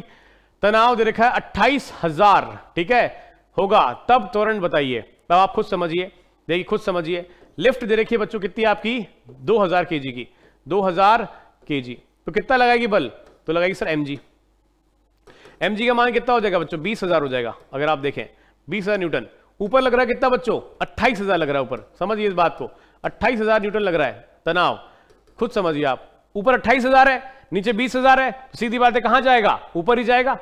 तनाव दे रखा है अट्ठाईस हजार ठीक है होगा तब त्वरण बताइए तब आप खुद समझिए देखिए खुद समझिए लिफ्ट दे रखिए बच्चों कितनी आपकी के जी की के जी तो कितना लगाएगी बल तो लगाएगी sir M G M g का मान कितना हो जाएगा बच्चों बीस हजार हो जाएगा अगर आप देखें बीस हजार न्यूटन ऊपर लग रहा है कितना बच्चों अट्ठाईस हजार लग रहा है ऊपर समझिए इस बात को अट्ठाईस हजार न्यूटन लग रहा है तनाव खुद समझिए आप ऊपर अट्ठाईस हजार है नीचे बीस हजार है तो सीधी बात है कहां जाएगा ऊपर ही जाएगा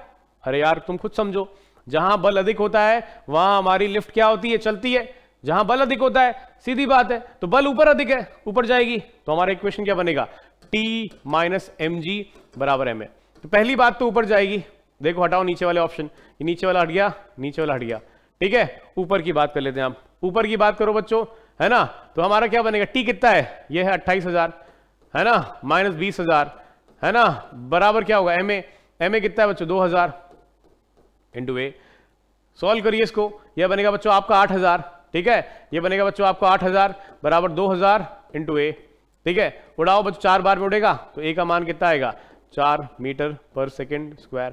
अरे यार तुम खुद समझो जहां बल अधिक होता है वहां हमारी लिफ्ट क्या होती है चलती है जहां बल अधिक होता है सीधी बात है तो बल ऊपर अधिक है ऊपर जाएगी तो हमारा इक्वेशन क्या बनेगा टी माइनस एम जी बराबर एम ए तो पहली बात तो ऊपर जाएगी देखो हटाओ नीचे वाले ऑप्शन नीचे वाला हट गया नीचे वाला हट गया ठीक है ऊपर की बात कर लेते हैं आप ऊपर की बात करो बच्चों है ना तो हमारा क्या बनेगा टी कितना है ये है अट्ठाईस हजार है ना माइनस बीस हजार है ना बराबर क्या होगा एम ए एम ए कितना है बच्चों दो हजार इंटू ए सॉल्व करिए इसको यह बनेगा बच्चों आपका आठ हजार ठीक है ये बनेगा बच्चों आपका आठ हजार बराबर दो हजार इंटू ए ठीक है उड़ाओ बच्चों चार बार में उड़ेगा तो ए का मान कितना आएगा चार मीटर पर सेकेंड स्क्वायर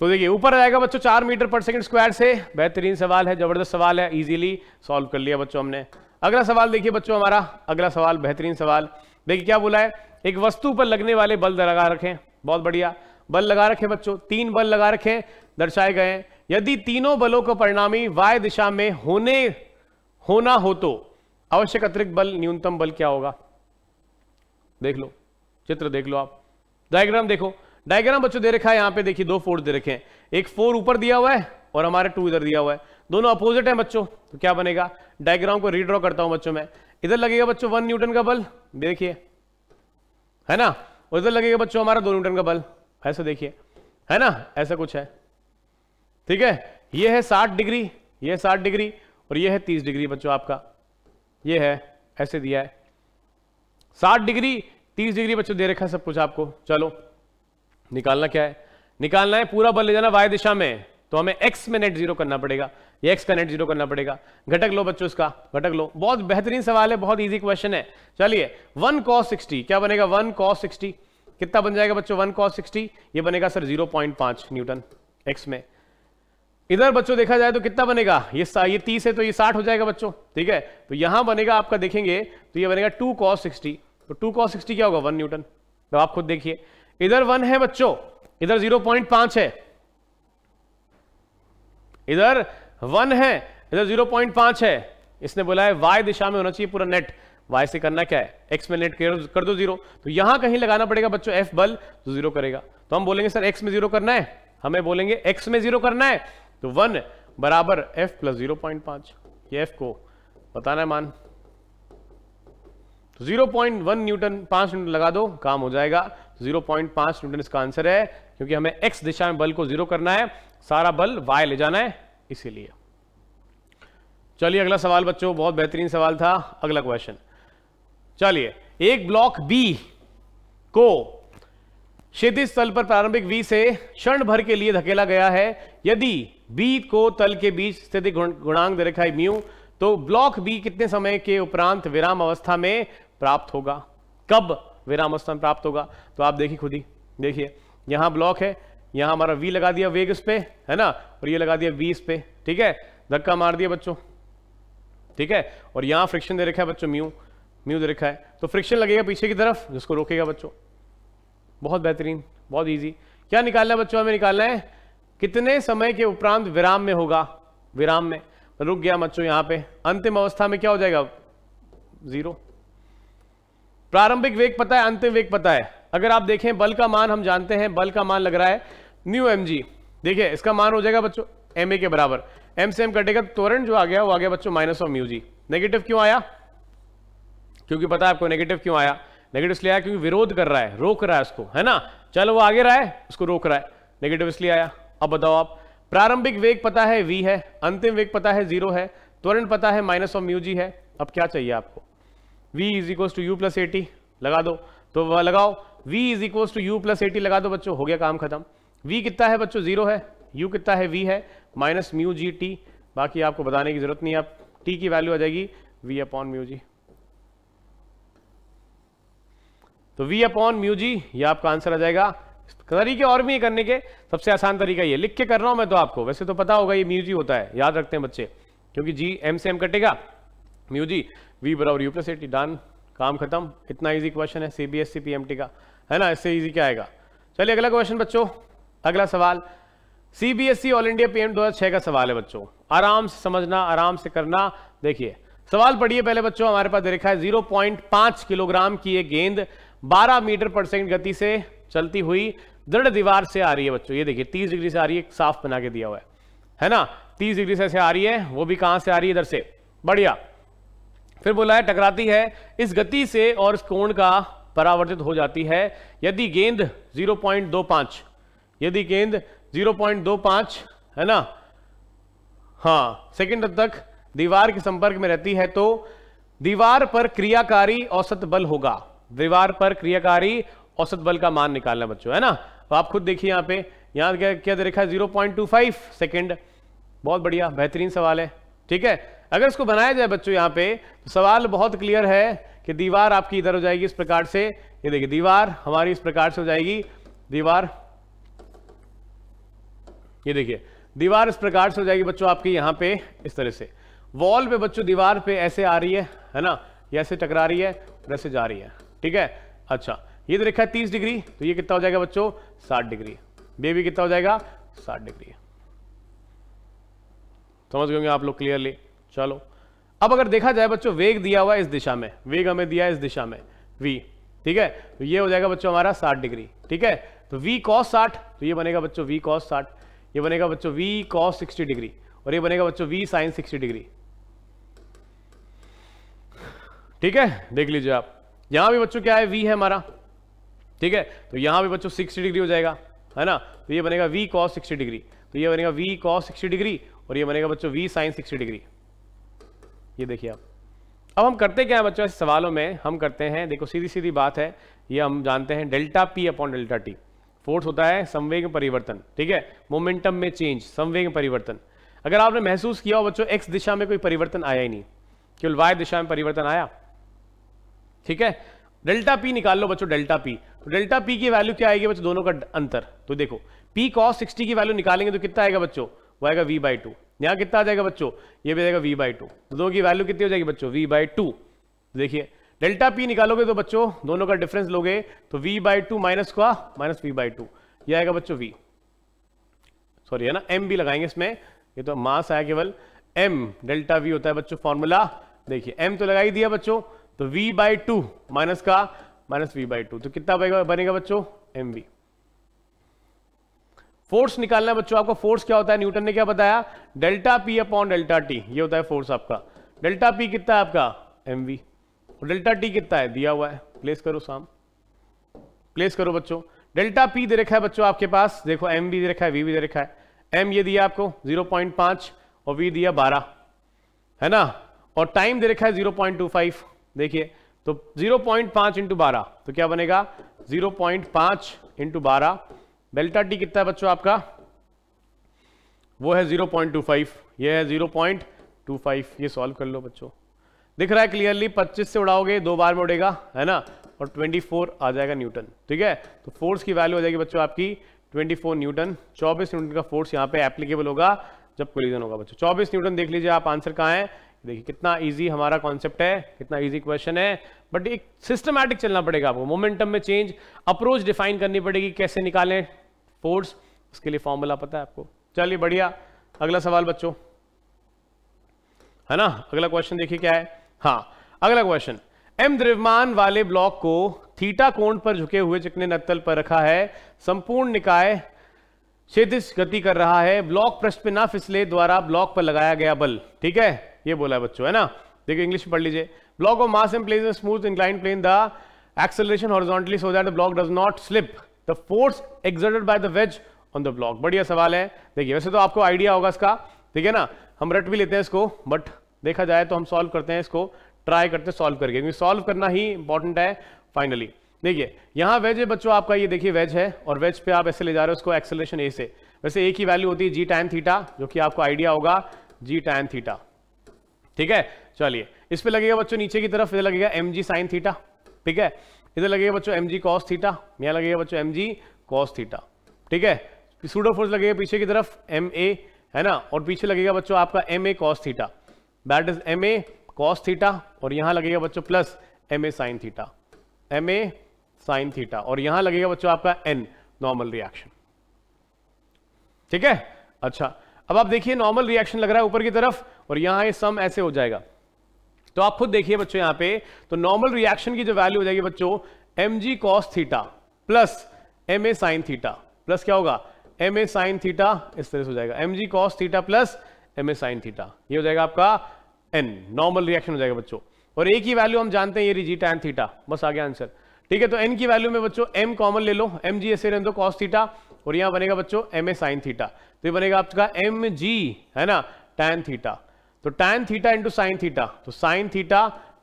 तो देखिए ऊपर आएगा बच्चों चार मीटर पर सेकंड स्क्वायर से बेहतरीन सवाल है जबरदस्त सवाल है इजीली सॉल्व कर लिया बच्चों हमने अगला सवाल देखिए बच्चों हमारा अगला सवाल बेहतरीन सवाल देखिए क्या बोला है एक वस्तु पर लगने वाले बल लगा रखें बहुत बढ़िया बल लगा रखे बच्चों तीन बल लगा रखे दर्शाए गए यदि तीनों बलों का परिणामी वाय दिशा में होने होना हो तो आवश्यक अतिरिक्त बल न्यूनतम बल क्या होगा देख लो चित्र देख लो आप डायग्राम देखो डायग्राम बच्चों दे रखा है यहां पे देखिए दो फोर्स दे रखे हैं एक फोर ऊपर दिया हुआ है और हमारे टू इधर दिया हुआ है दोनों अपोजिट हैं बच्चों तो क्या बनेगा डायग्राम को रीड्रॉ करता हूं बच्चों में इधर लगेगा बच्चों वन न्यूटन का बल देखिए है ना और इधर लगेगा बच्चों हमारा दो न्यूटन का बल ऐसे देखिए है ना ऐसा कुछ है ठीक है यह है साठ डिग्री यह साठ डिग्री और यह है तीस डिग्री बच्चों आपका ये है ऐसे दिया है साठ डिग्री तीस डिग्री बच्चों दे रखा है सब कुछ आपको चलो निकालना क्या है निकालना है पूरा बल ले जाना वाई दिशा में तो हमें एक्स में नेट जीरो करना पड़ेगा ये एक्स का नेट जीरो करना पड़ेगा घटक लो बच्चों इसका घटक लो बहुत बेहतरीन सवाल है बहुत इजी क्वेश्चन है चलिए वन कॉस सिक्सटी क्या बनेगा वन कॉस सिक्सटी कितना बन जाएगा बच्चों वन कॉस सिक्सटी ये बनेगा सर जीरो पॉइंट पांच न्यूटन एक्स में इधर बच्चों देखा जाए तो कितना बनेगा ये ये तीस है तो ये साठ हो जाएगा बच्चों ठीक है तो यहां बनेगा आपका देखेंगे तो ये बनेगा टू कॉस सिक्सटी तो टू कॉस सिक्सटी क्या होगा वन न्यूटन तो आप खुद देखिए इधर वन है बच्चों इधर जीरो पॉइंट पांच है इधर वन है इधर जीरो पॉइंट पांच है इसने बोला है वाई दिशा में होना चाहिए पूरा नेट वाई से करना क्या है एक्स में नेट कर दो जीरो तो यहां कहीं लगाना पड़ेगा बच्चों एफ बल तो जीरो करेगा तो हम बोलेंगे सर एक्स में जीरो करना है हमें बोलेंगे एक्स में जीरो करना है तो वन बराबर एफ प्लस जीरो पॉइंट पांच ये एफ को बताना है मान तो वन न्यूटन पांच न्यूटन लगा दो काम हो जाएगा जीरो पॉइंट पांच न्यूटन इसका आंसर है क्योंकि हमें एक्स दिशा में बल को जीरो करना है सारा बल वाई ले जाना है इसीलिए चलिए अगला सवाल बच्चों बहुत बेहतरीन सवाल था अगला क्वेश्चन चलिए एक ब्लॉक बी को क्षेत्र स्थल पर प्रारंभिक वी से क्षण भर के लिए धकेला गया है यदि बी को तल के बीच स्थिति गुणांक दे रखा है म्यू तो ब्लॉक बी कितने समय के उपरांत विराम अवस्था में प्राप्त होगा कब विराम अवस्था में प्राप्त होगा तो आप देखिए खुद ही देखिए यहां ब्लॉक है यहां हमारा वी लगा दिया वेग इस पे है ना और ये लगा दिया वी इस पे ठीक है धक्का मार दिया बच्चों ठीक है और यहां फ्रिक्शन दे रखा है बच्चों म्यू म्यू दे रखा है तो फ्रिक्शन लगेगा पीछे की तरफ जिसको रोकेगा बच्चों बहुत बेहतरीन बहुत ईजी क्या निकालना है बच्चों हमें निकालना है कितने समय के उपरांत विराम में होगा विराम में रुक गया बच्चों यहां पे अंतिम अवस्था में क्या हो जाएगा जीरो प्रारंभिक वेग पता है अंतिम वेग पता है अगर आप देखें बल का मान हम जानते हैं बल का मान लग रहा है न्यू एम देखिए इसका मान हो जाएगा बच्चों एम के बराबर एम से एम कटेगा तो त्वरण जो आ गया वो आ गया बच्चों minus of mu g negative क्यों आया क्योंकि पता है आपको नेगेटिव क्यों आया नेगेटिव इसलिए आया क्योंकि विरोध कर रहा है रोक रहा है उसको है ना चलो वो आगे रहा है उसको रोक रहा है नेगेटिव इसलिए आया अब बताओ आप प्रारंभिक वेग पता है वी है अंतिम वेग पता है जीरो है त्वरण पता है माइनस ऑफ म्यू जी है अब क्या चाहिए आपको v is equal to u plus a t लगा दो तो वह लगाओ v is equal to u plus a t लगा दो बच्चों हो गया काम खत्म वी कितना है बच्चों जीरो है यू कितना है वी है माइनस म्यू जी टी बाकी आपको बताने की जरूरत नहीं आप टी की वैल्यू आ जाएगी वी अपॉन म्यू जी तो वी अपॉन म्यू जी ये आपका आंसर आ जाएगा तरीके और भी करने के सबसे आसान तरीका ये लिख के कर रहा हूं मैं तो आपको वैसे तो पता होगा ये म्यू जी होता है याद रखते हैं बच्चे क्योंकि जी एम से एम कटेगा म्यू जी वी बराबर यू प्लस एटी डन काम खत्म इतना इजी क्वेश्चन है c B S c p m t का है ना इससे इजी क्या आएगा चलिए अगला क्वेश्चन बच्चों अगला सवाल C B s all India P M दो हज़ार छह का सवाल है बच्चों आराम से समझना आराम से करना देखिए सवाल पढ़िए पहले बच्चों हमारे पास देखा है जीरो पॉइंट पांच किलोग्राम की एक गेंद 12 मीटर पर सेकेंड गति से चलती हुई दृढ़ दीवार से आ रही है बच्चों ये देखिए 30 डिग्री से आ रही है साफ बना के दिया हुआ है है ना 30 डिग्री से ऐसे आ रही है वो भी कहां से आ रही है इधर से बढ़िया फिर बोला है टकराती है इस गति से और इस कोण का परावर्तित हो जाती है यदि गेंद 0.25 यदि गेंद 0.25 है ना हाँ सेकंड तक दीवार के संपर्क में रहती है तो दीवार पर क्रियाकारी औसत बल होगा दीवार पर क्रियाकारी औसत बल का मान निकालना बच्चों है ना तो आप खुद देखिए यहां पे यहां क्या क्या देखा है zero point two five second बहुत बढ़िया बेहतरीन सवाल है ठीक है अगर इसको बनाया जाए बच्चों यहाँ पे तो सवाल बहुत क्लियर है कि दीवार आपकी इधर हो जाएगी इस प्रकार से ये देखिए दीवार हमारी इस प्रकार से हो जाएगी दीवार ये देखिए दीवार इस प्रकार से हो जाएगी बच्चों आपकी यहाँ पे इस तरह से वॉल पे बच्चों दीवार पे ऐसे आ रही है है ना ऐसे टकरा रही है और ऐसे जा रही है ठीक है अच्छा ये तो लिखा है तीस डिग्री तो ये कितना हो जाएगा बच्चों साठ डिग्री बेबी कितना हो जाएगा साठ डिग्री समझ गए आप लोग क्लियरली चलो अब अगर देखा जाए बच्चों वेग दिया हुआ इस दिशा में वेग हमें दिया है इस दिशा में v ठीक है तो ये हो जाएगा बच्चों हमारा 60 डिग्री ठीक है तो v cos 60 तो ये बनेगा बच्चों v cos 60 ये बनेगा बच्चों v cos 60 डिग्री और ये बनेगा बच्चों v sin 60 डिग्री ठीक है देख लीजिए आप यहां भी बच्चों क्या है वी है हमारा ठीक है तो यहां भी बच्चों सिक्सटी डिग्री हो जाएगा है ना तो ये बनेगा वी कॉस सिक्सटी डिग्री तो ये बनेगा वी कॉस सिक्सटी डिग्री और ये बनेगा बच्चों वी साइन सिक्सटी डिग्री ये देखिए आप अब हम करते क्या है बच्चों ऐसे सवालों में हम करते हैं देखो सीधी सीधी बात है ये हम जानते हैं delta P upon delta t force होता है संवेग परिवर्तन ठीक है मोमेंटम में चेंज संवेग परिवर्तन अगर आपने महसूस किया हो बच्चों एक्स दिशा में कोई परिवर्तन आया ही नहीं केवल वाई दिशा में परिवर्तन आया ठीक है डेल्टा पी निकाल लो बच्चों डेल्टा पी तो डेल्टा पी की वैल्यू क्या आएगी बच्चों दोनों का अंतर तो देखो पी कॉस सिक्सटी की वैल्यू निकालेंगे तो कितना आएगा बच्चों वो आएगा वी बाई टू यहाँ कितना आ जाएगा बच्चों ये भी आएगा वी बाई टू तो दोनों की वैल्यू कितनी हो जाएगी बच्चों वी बाई टू देखिए डेल्टा पी निकालोगे तो बच्चों दोनों का डिफरेंस लोगे तो वी बाई टू माइनस का माइनस वी बाई टू यह आएगा बच्चों वी सॉरी है ना एम भी लगाएंगे इसमें ये तो मास आया केवल एम डेल्टा वी होता है बच्चों फॉर्मूला देखिए एम तो लगा ही दिया बच्चों तो v बाई टू माइनस का माइनस वी बाई टू तो कितना बनेगा बच्चों एम वी फोर्स निकालना है बच्चों आपको फोर्स क्या होता है न्यूटन ने क्या बताया delta P upon delta T ये होता है फोर्स आपका डेल्टा पी कितना है आपका एम वी डेल्टा टी कितना है दिया हुआ है प्लेस करो शाम प्लेस करो बच्चों डेल्टा पी दे रखा है बच्चों आपके पास देखो एम भी दे रखा है वी भी दे रखा है एम ये दिया आपको 0.5 और वी दिया 12 है ना और टाइम दे रखा है फाइव देखिए तो 0.5 पॉइंट पांच इंटू बारह तो क्या बनेगा 0.5 पॉइंट पांच इंटू बारह डेल्टा टी कितना है बच्चों आपका वो है 0.25 ये है 0.25 ये सॉल्व कर लो बच्चों दिख रहा है क्लियरली 25 से उड़ाओगे दो बार में उड़ेगा है ना और 24 आ जाएगा न्यूटन ठीक है तो फोर्स की वैल्यू आ जाएगी बच्चों आपकी 24 न्यूटन 24 न्यूटन का फोर्स यहाँ पे एप्लीकेबल होगा जब कोलिजन होगा बच्चों 24 न्यूटन देख लीजिए आप आंसर कहाँ है देखिए कितना इजी हमारा कॉन्सेप्ट है कितना इजी क्वेश्चन है बट एक सिस्टमैटिक चलना पड़ेगा आपको मोमेंटम में चेंज अप्रोच डिफाइन करनी पड़ेगी कैसे निकालें फोर्स उसके लिए फॉर्मूला पता है आपको चलिए बढ़िया अगला सवाल बच्चों है ना अगला क्वेश्चन देखिए क्या है हाँ अगला क्वेश्चन एम द्रव्यमान वाले ब्लॉक को थीटा कोण पर झुके हुए चिकने नत्तल पर रखा है संपूर्ण निकाय क्षेत्र गति कर रहा है ब्लॉक पृष्ठ पे ना फिसले द्वारा ब्लॉक पर लगाया गया बल ठीक है ये बोला है बच्चों है ना देखिए इंग्लिश में पढ़ लीजिए block of mass and place smooth incline plane the acceleration horizontally so that the block does not slip the force exerted by the wedge on the block बढ़िया सवाल है देखिए वैसे तो आपको आइडिया होगा इसका ठीक है ना हम रट भी लेते हैं इसको बट देखा जाए तो हम सॉल्व करते हैं इसको ट्राई करते हैं सॉल्व करके क्योंकि सॉल्व करना ही इंपॉर्टेंट है फाइनली देखिए यहाँ वेज है बच्चों आपका ये देखिए वेज है और वेज पे आप ऐसे ले जा रहे हो उसको एक्सेलेशन ए से वैसे एक ही वैल्यू होती है जी टैन थीटा जो कि आपको आइडिया होगा जी टैन थीटा ठीक है चलिए इस पे लगेगा बच्चों नीचे की तरफ इधर लगेगा एम जी साइन थीटा ठीक है इधर लगेगा बच्चों एम जी कॉस थीटा यहाँ लगेगा बच्चों एम जी कॉस थीटा ठीक है सूडो फोर्स लगेगा पीछे की तरफ एम ए है ना और पीछे लगेगा बच्चों आपका m a cos theta that is m a cos theta और यहाँ लगेगा बच्चों plus M a sine theta m a sine theta और यहाँ लगेगा बच्चों आपका एन नॉर्मल रिएक्शन ठीक है अच्छा अब आप देखिए नॉर्मल रिएक्शन लग रहा है ऊपर की तरफ और यहाँ ये सम ऐसे हो जाएगा तो आप खुद देखिए बच्चों यहाँ पे तो नॉर्मल रिएक्शन की जो वैल्यू हो जाएगी बच्चों M G cos theta plus M a sine theta plus क्या होगा एम ए साइन थीटा इस तरह से हो जाएगा m ji cos theta plus M a sine theta ये हो जाएगा आपका एन नॉर्मल रिएक्शन हो जाएगा बच्चों और ए की वैल्यू हम जानते हैं ये रिजी टैन थीटा बस आ गया आंसर ठीक है तो एन की वैल्यू में बच्चों एम कॉमन ले लो एम जी ऐसे रहने दो कॉस थीटा और यहां बनेगा बच्चों एम ए साइन थीटा तो ये बनेगा आपका एम जी है ना टैन थीटा तो tan theta into sine theta तो साइन थीटा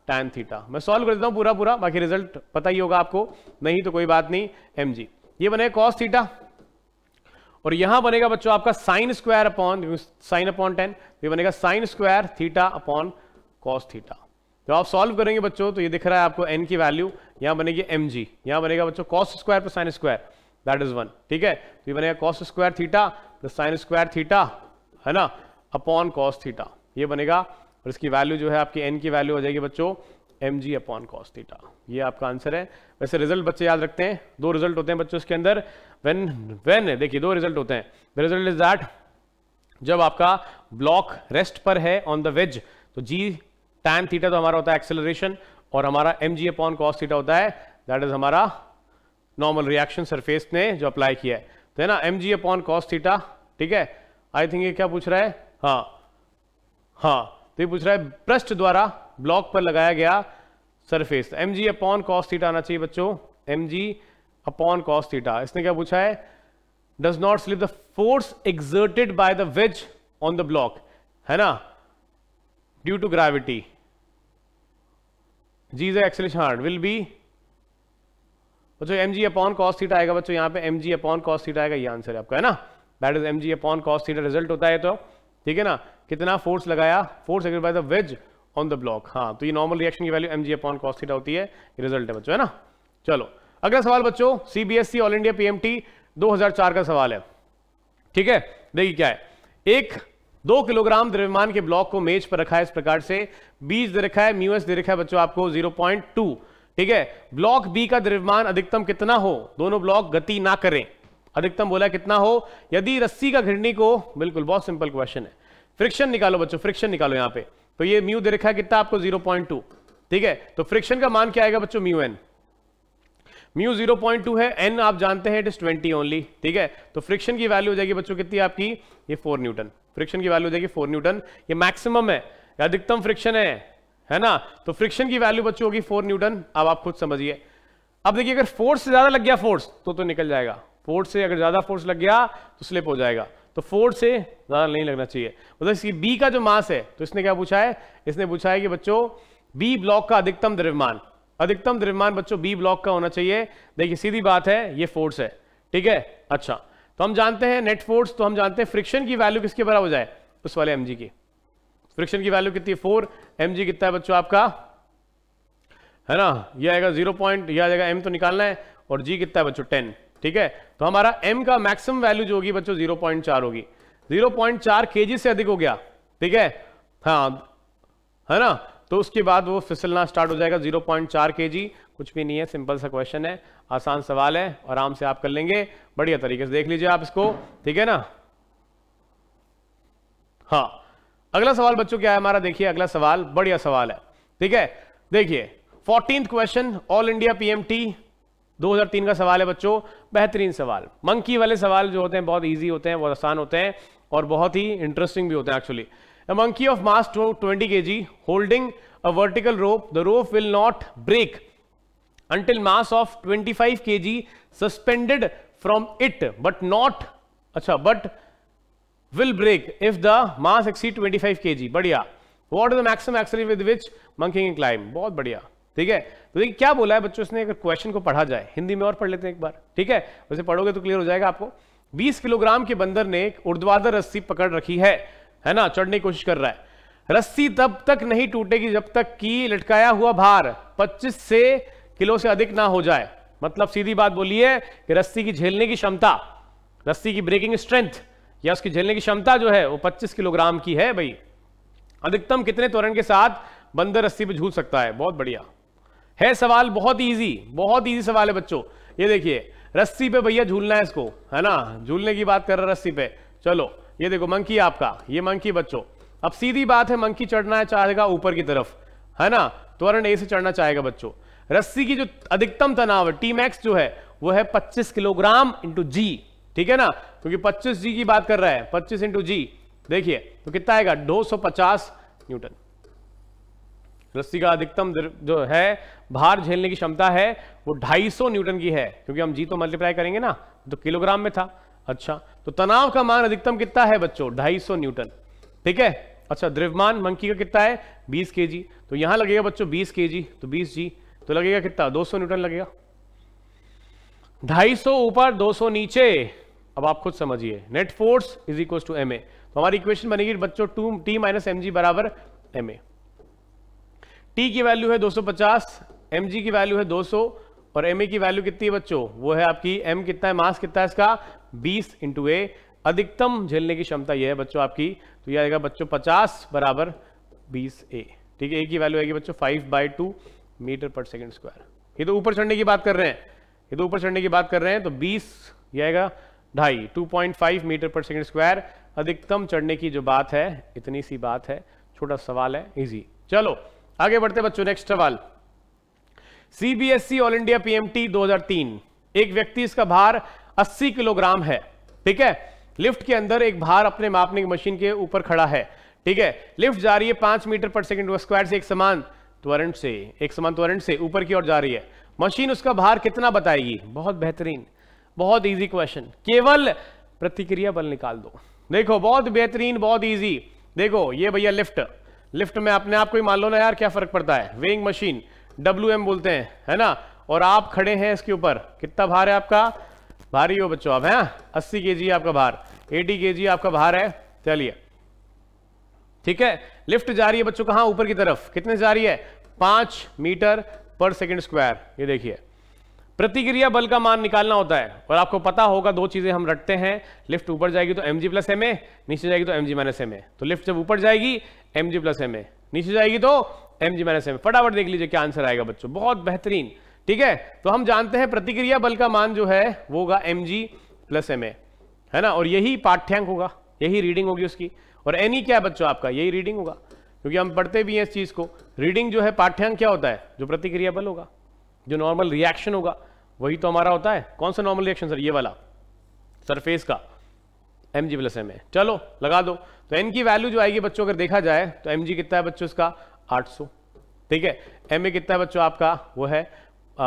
टैन थीटा मैं सॉल्व कर देता हूं पूरा पूरा बाकी रिजल्ट पता ही होगा आपको नहीं तो कोई बात नहीं एम जी ये बनेगा कॉस थीटा और यहां बनेगा बच्चों आपका sine square upon sine upon ten तो ये बनेगा sine square theta upon cos theta जब आप सॉल्व करेंगे बच्चों तो ये दिख रहा है आपको एन की वैल्यू यहां बनेगी एम जी यहां बनेगा बच्चों कॉस स्क्वायर पर sine square that is one ठीक है तो ये बनेगा cos square theta the sine square theta है ना अपॉन कॉस थीटा ये बनेगा और इसकी वैल्यू जो है आपकी एन की वैल्यू हो जाएगी बच्चों M g upon cos theta ये आपका आंसर है वैसे रिजल्ट बच्चे याद रखते हैं दो रिजल्ट होते हैं बच्चों इसके अंदर वेन वेन देखिए दो रिजल्ट होते हैं द रिजल्ट इज दैट जब आपका ब्लॉक रेस्ट पर है ऑन द वेज तो जी टैन थीटा तो हमारा होता है एक्सेलरेशन और हमारा m g upon cos theta होता है दैट इज हमारा नॉर्मल रिएक्शन सरफेस ने जो अप्लाई किया है है ना m g upon cos theta ठीक है आई थिंक ये क्या पूछ रहा है हाँ हाँ तो ये पूछ रहा है पृष्ठ द्वारा ब्लॉक पर लगाया गया surface m g upon cos theta आना चाहिए बच्चों M g upon cos theta इसने क्या पूछा है does not slip the force exerted by the wedge on the block है ना due to gravity g's acceleration hard will be बच्चों M g upon cos theta आएगा बच्चों यहाँ पे m g upon cos theta आएगा ये आंसर है आपका है ना that is m g upon cos theta result होता है तो ठीक है ना कितना फोर्स लगाया force exerted by the wedge on the block हाँ तो ये नॉर्मल रिएक्शन की value m g upon cos theta होती है रिजल्ट है बच्चों है ना चलो अगला सवाल बच्चों c B S C all India P m t दो हजार चार का सवाल है ठीक है देखिए क्या है एक दो किलोग्राम द्रव्यमान के ब्लॉक को मेज पर रखा है इस प्रकार से बीज दे रखा है म्यूएस दे रखा है बच्चों आपको जीरो पॉइंट टू ठीक है ब्लॉक बी का द्रव्यमान अधिकतम कितना हो दोनों ब्लॉक गति ना करें अधिकतम बोला कितना हो यदि रस्सी का घिरनी को बिल्कुल बहुत सिंपल क्वेश्चन है फ्रिक्शन निकालो बच्चों फ्रिक्शन निकालो यहां पे तो ये म्यू दे रखा है कितना आपको 0.2 ठीक है तो फ्रिक्शन का मान क्या आएगा बच्चों म्यू एन म्यू 0.2 है एन आप जानते हैं इट इज ट्वेंटी ओनली ठीक है तो फ्रिक्शन की वैल्यू हो जाएगी बच्चों कितनी आपकी ये फोर न्यूटन फ्रिक्शन की वैल्यू हो जाएगी फोर न्यूटन ये मैक्सिमम है अधिकतम फ्रिक्शन है है ना तो फ्रिक्शन की वैल्यू बच्चों होगी फोर न्यूटन अब आप खुद समझिए अब देखिए अगर फोर्स से ज्यादा लग गया फोर्स तो तो निकल जाएगा फोर्स से अगर ज्यादा फोर्स लग गया तो स्लिप हो जाएगा तो फोर्स से ज्यादा नहीं लगना चाहिए मतलब इसकी बी का जो मास है तो इसने क्या पूछा है इसने पूछा है कि बच्चों बी ब्लॉक का अधिकतम द्रव्यमान अधिकतम द्रव्यमान बच्चों बी ब्लॉक का होना चाहिए देखिए सीधी बात है ये फोर्स है ठीक है अच्छा तो हम जानते हैं नेट फोर्स तो हम जानते हैं फ्रिक्शन की वैल्यू किसके बराबर हो जाए उस वाले एम की फ्रिक्शन की वैल्यू कितनी फोर एम जी कितना है बच्चों आपका है ना ये आएगा जीरो पॉइंट यह आ जाएगा एम तो निकालना है और जी कितना है बच्चों टेन ठीक है तो हमारा एम का मैक्सिमम वैल्यू जो होगी बच्चों जीरो पॉइंट चार होगी जीरो पॉइंट चार के जी से अधिक हो गया ठीक है हाँ है ना तो उसके बाद वो फिसलना स्टार्ट हो जाएगा जीरो पॉइंट चार के जी कुछ भी नहीं है सिंपल सा क्वेश्चन है आसान सवाल है आराम से आप कर लेंगे बढ़िया तरीके से देख लीजिए आप इसको ठीक है ना हाँ अगला सवाल बच्चों क्या है हमारा देखिए अगला सवाल बढ़िया सवाल है ठीक है देखिए fourteenth question all India PMT 2003 का सवाल है बच्चों बेहतरीन सवाल मंकी वाले सवाल जो होते हैं बहुत इजी होते हैं बहुत आसान होते हैं और बहुत ही इंटरेस्टिंग भी होते हैं actually monkey of mass two twenty k holding a vertical rope the rope will not break until mass of 25 kg suspended from it but not अच्छा but will break if the mass exceed 25 kg बढ़िया what is the maximum acceleration with which monkey can climb बहुत बढ़िया ठीक है तो देखिए क्या बोला है बच्चों इसने अगर क्वेश्चन को पढ़ा जाए हिंदी में और पढ़ लेते हैं एक बार ठीक है वैसे पढ़ोगे तो क्लियर हो जाएगा आपको 20 किलोग्राम के बंदर ने एक उर्ध्वाधर रस्सी पकड़ रखी है है ना चढ़ने की कोशिश कर रहा है रस्सी तब तक नहीं टूटेगी जब तक कि लटकाया हुआ भार 25 से किलो से अधिक ना हो जाए मतलब सीधी बात बोलिए कि रस्सी की झेलने की क्षमता रस्सी की ब्रेकिंग स्ट्रेंथ या उसकी झेलने की क्षमता जो है वो 25 किलोग्राम की है भाई अधिकतम कितने त्वरण के साथ बंदर रस्सी पे झूल सकता है बहुत बढ़िया है सवाल बहुत इजी बहुत इजी सवाल है बच्चों ये देखिए रस्सी पे भैया झूलना है इसको है ना झूलने की बात कर रहा है रस्सी पे चलो ये देखो मंकी आपका ये मंकी बच्चों अब सीधी बात है मंकी चढ़ना चाहेगा ऊपर की तरफ है ना त्वरण ए से चढ़ना चाहेगा बच्चों रस्सी की जो अधिकतम तनाव है टी मैक्स जो है वो है 25 किलोग्राम इंटू जी ठीक है ना क्योंकि पच्चीस जी की बात कर रहा है पच्चीस इंटू जी देखिए तो कितना आएगा 250 न्यूटन रस्सी का अधिकतम जो है भार झेलने की क्षमता है वो 250 न्यूटन की है क्योंकि हम जी तो मल्टीप्लाई करेंगे ना तो किलोग्राम में था अच्छा तो तनाव का मान अधिकतम कितना है बच्चों 250 न्यूटन ठीक है अच्छा द्रव्यमान मंकी का कितना है 20 के तो यहां लगेगा बच्चों बीस के तो बीस जी तो लगेगा कितना सौ न्यूटन लगेगा सौ ऊपर सौ नीचे अब आप खुद समझिए net force is equal to m ए तो हमारी इक्वेशन बनेगी बच्चों two T minus M G बराबर एम ए टी की वैल्यू है 250 एम जी की वैल्यू है 200 और एम ए की वैल्यू कितनी है बच्चों वो है आपकी एम कितना है मास कितना है इसका 20 इंटू ए अधिकतम झेलने की क्षमता यह है बच्चों आपकी तो यह आएगा बच्चों पचास बराबर बीस ए ठीक है ए की वैल्यू आएगी बच्चों फाइव बाई टू मीटर पर सेकेंड स्क्वायर ये तो ऊपर चढ़ने की बात कर रहे हैं ये तो ऊपर चढ़ने की बात कर रहे हैं तो बीस ये आएगा ढाई टू पॉइंट फाइव मीटर पर सेकेंड स्क्वायर अधिकतम चढ़ने की जो बात है इतनी सी बात है छोटा सवाल है इजी चलो आगे बढ़ते बच्चों नेक्स्ट सवाल सीबीएसई ऑल इंडिया पीएमटी 2003 एक व्यक्ति इसका भार 80 किलोग्राम है ठीक है लिफ्ट के अंदर एक भार अपने मापने की मशीन के ऊपर खड़ा है ठीक है लिफ्ट जा रही है पांच मीटर पर सेकेंड स्क्वायर से एक समान त्वरण से एक समान त्वरण से ऊपर की ओर जा रही है मशीन उसका भार कितना बताएगी बहुत बेहतरीन बहुत इजी क्वेश्चन केवल प्रतिक्रिया बल निकाल दो देखो बहुत बेहतरीन बहुत इजी देखो ये भैया लिफ्ट लिफ्ट में अपने आप को ही मान लो ना यार क्या फर्क पड़ता है वेइंग मशीन डब्ल्यू बोलते हैं है ना और आप खड़े हैं इसके ऊपर कितना भार है आपका भारी हो बच्चों आप है अस्सी के आपका भार एटी के आपका भार है चलिए ठीक है लिफ्ट जा रही है बच्चों कहा ऊपर की तरफ कितने जा रही है पांच मीटर पर सेकेंड स्क्वायर ये देखिए प्रतिक्रिया बल का मान निकालना होता है और आपको पता होगा दो चीजें हम रटते हैं लिफ्ट ऊपर जाएगी तो M G plus M a नीचे जाएगी तो एम जी माइनस एम ए तो लिफ्ट जब ऊपर जाएगी m ji plus M a नीचे जाएगी तो M g minus m a फटाफट देख लीजिए क्या आंसर आएगा बच्चों बहुत बेहतरीन ठीक है तो हम जानते हैं प्रतिक्रिया बल का मान जो है वो होगा M G plus M a है ना और यही पाठ्यांक होगा यही रीडिंग होगी उसकी और एनी क्या है बच्चों आपका यही रीडिंग होगा क्योंकि हम पढ़ते भी हैं इस चीज को रीडिंग जो है पाठ्यांक क्या होता है जो प्रतिक्रिया बल होगा जो नॉर्मल रिएक्शन होगा वही तो हमारा होता है कौन सा नॉर्मल रिएक्शन सर ये वाला सरफेस का एम जी प्लस एम चलो लगा दो तो एन की वैल्यू जो आएगी बच्चों अगर देखा जाए तो एम जी कितना है बच्चों इसका 800 ठीक है एम ए कितना है बच्चों आपका वो है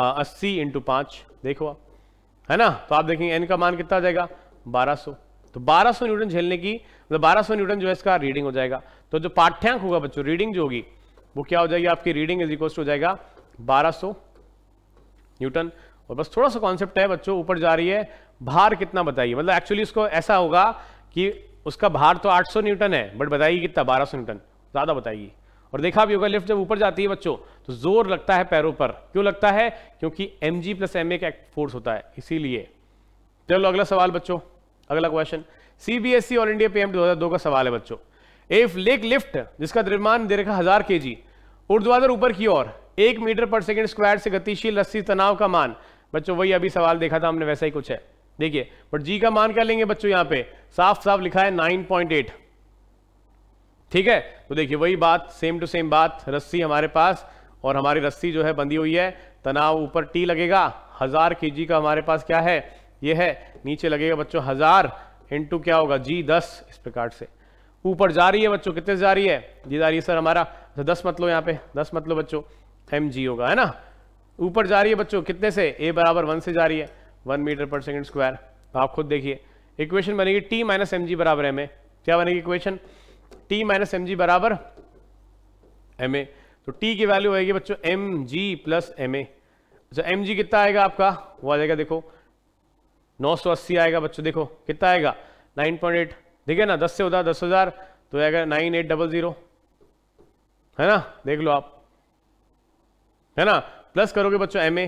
अस्सी इंटू पाँच देखो आप है ना तो आप देखेंगे एन का मान कितना आ जाएगा 1200 तो 1200 न्यूटन झेलने की मतलब तो 1200 न्यूटन जो है इसका रीडिंग हो जाएगा तो जो पाठ्यांक होगा बच्चों रीडिंग जो होगी वो क्या हो जाएगी आपकी रीडिंग इज इक्वल हो जाएगा 1200 न्यूटन और बस थोड़ा सा कॉन्सेप्ट है बच्चों ऊपर जा रही है भार कितना बताइए मतलब एक्चुअली इसको ऐसा होगा कि उसका भार तो 800 न्यूटन है बट बताइए कितना 1200 न्यूटन ज़्यादा बताइए और देखा भी होगा लिफ्ट जब ऊपर जाती है बच्चों तो जोर लगता है पैरों पर क्यों लगता है क्योंकि M ji plus M A का फोर्स होता है इसीलिए चलो अगला सवाल बच्चों अगला question CBSE all India PM दो का सवाल है बच्चों एफ लेक लिफ्ट जिसका द्रव्यमान दे रखा हजार के जी ऊर्ध्वाधर ऊपर की ओर एक मीटर पर सेकेंड स्क्वायर से गतिशील रस्सी तनाव का मान बच्चों वही अभी सवाल देखा था हमने वैसा ही कुछ है देखिए बट जी का मान क्या लेंगे बच्चों यहां पे साफ साफ लिखा है 9.8 ठीक है तो देखिए वही बात सेम टू सेम बात रस्सी हमारे पास और हमारी रस्सी जो है बंधी हुई है तनाव ऊपर टी लगेगा हजार के का हमारे पास क्या है ये है नीचे लगेगा बच्चों हजार इंटू क्या होगा जी दस इस प्रकार से ऊपर जा रही है बच्चों कितने से जा रही है जी जा रही है सर हमारा दस मतलब यहाँ पे दस मतलब बच्चों एम जी होगा है ना ऊपर जा रही है बच्चों कितने से ए बराबर वन से जा रही है वन मीटर पर सेकेंड स्क्वायर तो आप खुद देखिए इक्वेशन बनेगी टी माइनस एम जी बराबर एम ए क्या बनेगी equation T minus M G बराबर एम ए तो टी की वैल्यू आएगी बच्चों M G plus M A अच्छा एम जी कितना आएगा आपका वो आ जाएगा देखो 980 आएगा बच्चों देखो कितना आएगा 9.8 ठीक है ना 10 से होता दस हज़ार तो आएगा नाइन एट डबल ज़ीरो है ना देख लो आप है ना प्लस करोगे बच्चों एम ए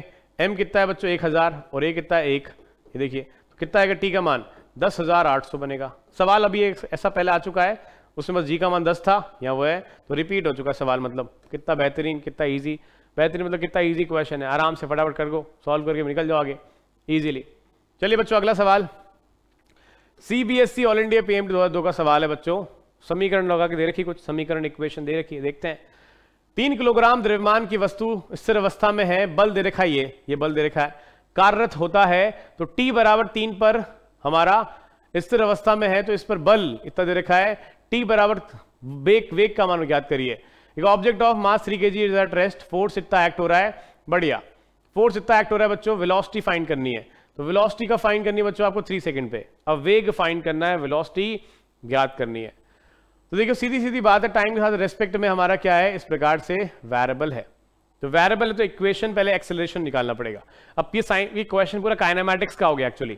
एम कितना है बच्चों एक हज़ार और ए कितना है एक ये देखिए तो कितना आएगा टी का मान दस हज़ार आठ सौ बनेगा सवाल अभी एक ऐसा पहले आ चुका है उसमें बस जी का मान दस था या वो है तो रिपीट हो चुका है सवाल मतलब कितना बेहतरीन कितना ईजी बेहतरीन मतलब कितना ईजी क्वेश्चन है आराम से फटाफट कर गो सॉल्व करके निकल जाओ आगे ईजिली चलिए बच्चों अगला सवाल C B S C all India P M दो का सवाल है बच्चों समीकरण लगा के दे रखी कुछ समीकरण इक्वेशन दे रखी है देखते हैं तीन किलोग्राम द्रव्यमान की वस्तु स्थिर अवस्था में है बल दे रेखा ये ये बल दे रेखा है कार्यरत होता है तो T बराबर तीन पर हमारा स्थिर अवस्था में है तो इस पर बल इतना दे रेखा है T बराबर वेग वेग का मान ज्ञात करिए object of mass three K G is at rest force इतना एक्ट हो रहा है बढ़िया फोर्स इतना एक्ट हो रहा है बच्चों वेलोसिटी फाइंड करनी है तो वेलोसिटी का फाइंड करनी है बच्चों आपको थ्री सेकंड पे अब वेग फाइंड करना है वेलोसिटी ज्ञात करनी है तो देखो सीधी सीधी बात है टाइम के साथ रेस्पेक्ट में हमारा क्या है इस प्रकार से वेरेबल है तो वेरेबल है तो इक्वेशन पहले एक्सेलरेशन निकालना पड़ेगा अब ये साइन ये क्वेश्चन पूरा काइनामेटिक्स का हो गया एक्चुअली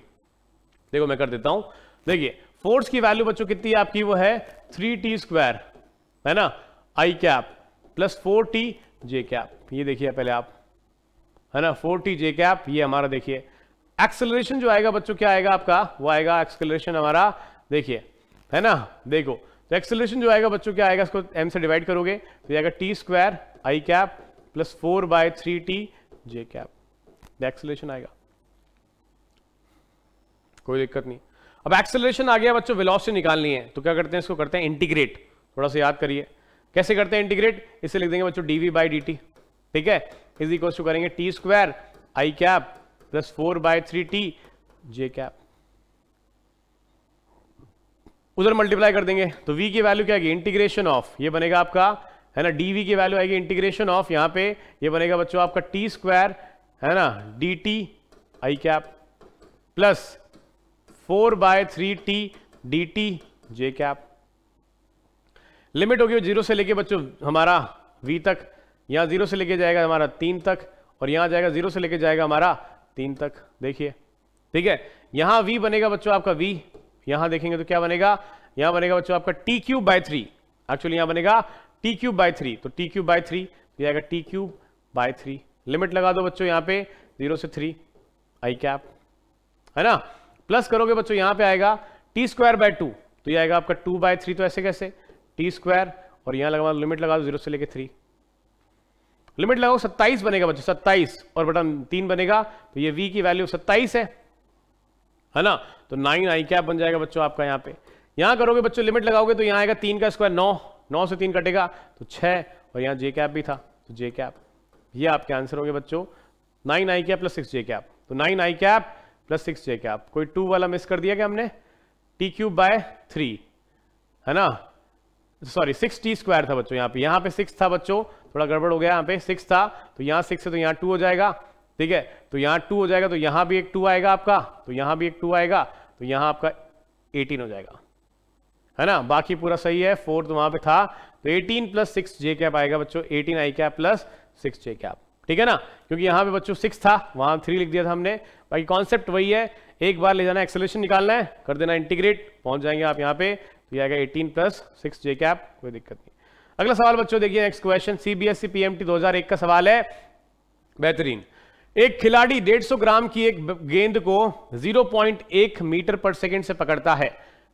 देखो मैं कर देता हूं देखिए फोर्स की वैल्यू बच्चों कितनी आपकी वो है थ्री टी स्क्वायर है ना I cap plus four T J cap ये देखिए पहले आप है ना फोर टी जे कैप ये हमारा देखिए एक्सेलरेशन जो आएगा बच्चों क्या आएगा आपका वो आएगा एक्सेलरेशन हमारा देखिए है ना देखो तो एक्सेलरेशन जो आएगा बच्चों क्या आएगा इसको एम से डिवाइड करोगे तो आएगा T square I cap plus four by three T J cap acceleration आएगा कोई दिक्कत नहीं अब एक्सेलरेशन आ गया बच्चों वेलोसिटी निकालनी है तो क्या करते हैं इसको करते हैं इंटीग्रेट थोड़ा सा याद करिए कैसे करते हैं इंटीग्रेट इसे लिख देंगे बच्चों D V by D T ठीक है इज इक्वल टू करेंगे T square I cap plus four by three T J cap उधर मल्टीप्लाई कर देंगे तो v की वैल्यू क्या आएगी इंटीग्रेशन ऑफ ये बनेगा आपका है ना डी की वैल्यू आएगी इंटीग्रेशन ऑफ यहां पे ये बनेगा बच्चों आपका टी स्क्वायर है ना D T I cap plus four by three T D T J cap limit होगी जीरो से लेके बच्चों हमारा v तक यहां जीरो से लेके जाएगा हमारा तीन तक और यहां जाएगा जीरो से लेके जाएगा हमारा तीन तक देखिए ठीक है यहां v बनेगा बच्चों आपका v यहां देखेंगे तो क्या बनेगा यहां बनेगा बच्चों आपका T cube by three actually यहां बनेगा टी क्यूब बाय थ्री तो टी क्यूब बाय थ्री आएगा T cube by three limit लगा दो बच्चों यहां पे जीरो से थ्री आई कैप है ना प्लस करोगे बच्चों यहां पे आएगा टी स्क्वायर बाय टू तो ये आएगा आपका टू बाय थ्री तो ऐसे कैसे टी स्क्वायर और यहां लगा लिमिट लगा दो जीरो से लेके थ्री लिमिट लगाओ सत्ताईस बनेगा बच्चों सत्ताईस और बटन तीन बनेगा तो ये वी की वैल्यू सत्ताईस है है ना तो नाइन आई क्या बन जाएगा बच्चों आपका यहाँ पे यहाँ करोगे बच्चों लिमिट लगाओगे तो यहाँ आएगा तीन का स्क्वायर नौ नौ से तीन कटेगा तो छः और यहाँ जे कैप भी था तो जे कैप ये आपके आंसर हो गए बच्चों nine I cap plus six J cap तो nine I cap plus six J cap कोई टू वाला मिस कर दिया क्या हमने टी क्यूब बाय थ्री है ना सॉरी सिक्स टी स्क्वायर था बच्चों यहाँ पे यहाँ पे सिक्स था बच्चों थोड़ा गड़बड़ हो गया यहाँ पे सिक्स था तो यहाँ सिक्स है तो यहाँ टू हो जाएगा ठीक है तो यहां टू हो जाएगा तो यहां भी एक टू आएगा आपका तो यहां भी एक टू आएगा तो यहां आपका एटीन हो जाएगा है ना बाकी पूरा सही है तो वहां पर था तो eighteen plus six J cap आएगा बच्चों eighteen I cap plus six J cap ठीक है ना क्योंकि यहाँ पे बच्चों सिक्स था वहां थ्री लिख दिया था हमने बाकी कॉन्सेप्ट वही है एक बार ले जाना एक्सेलेशन निकालना है कर देना इंटीग्रेट पहुंच जाएंगे आप यहाँ पे तो यह आएगा eighteen plus six J cap कोई दिक्कत नहीं अगला सवाल बच्चों देखिए नेक्स्ट क्वेश्चन सीबीएसई पीएमटी 2001 का सवाल है बेहतरीन एक खिलाड़ी 150 ग्राम की एक गेंद को 0.1 मीटर पर सेकंड से पकड़ता है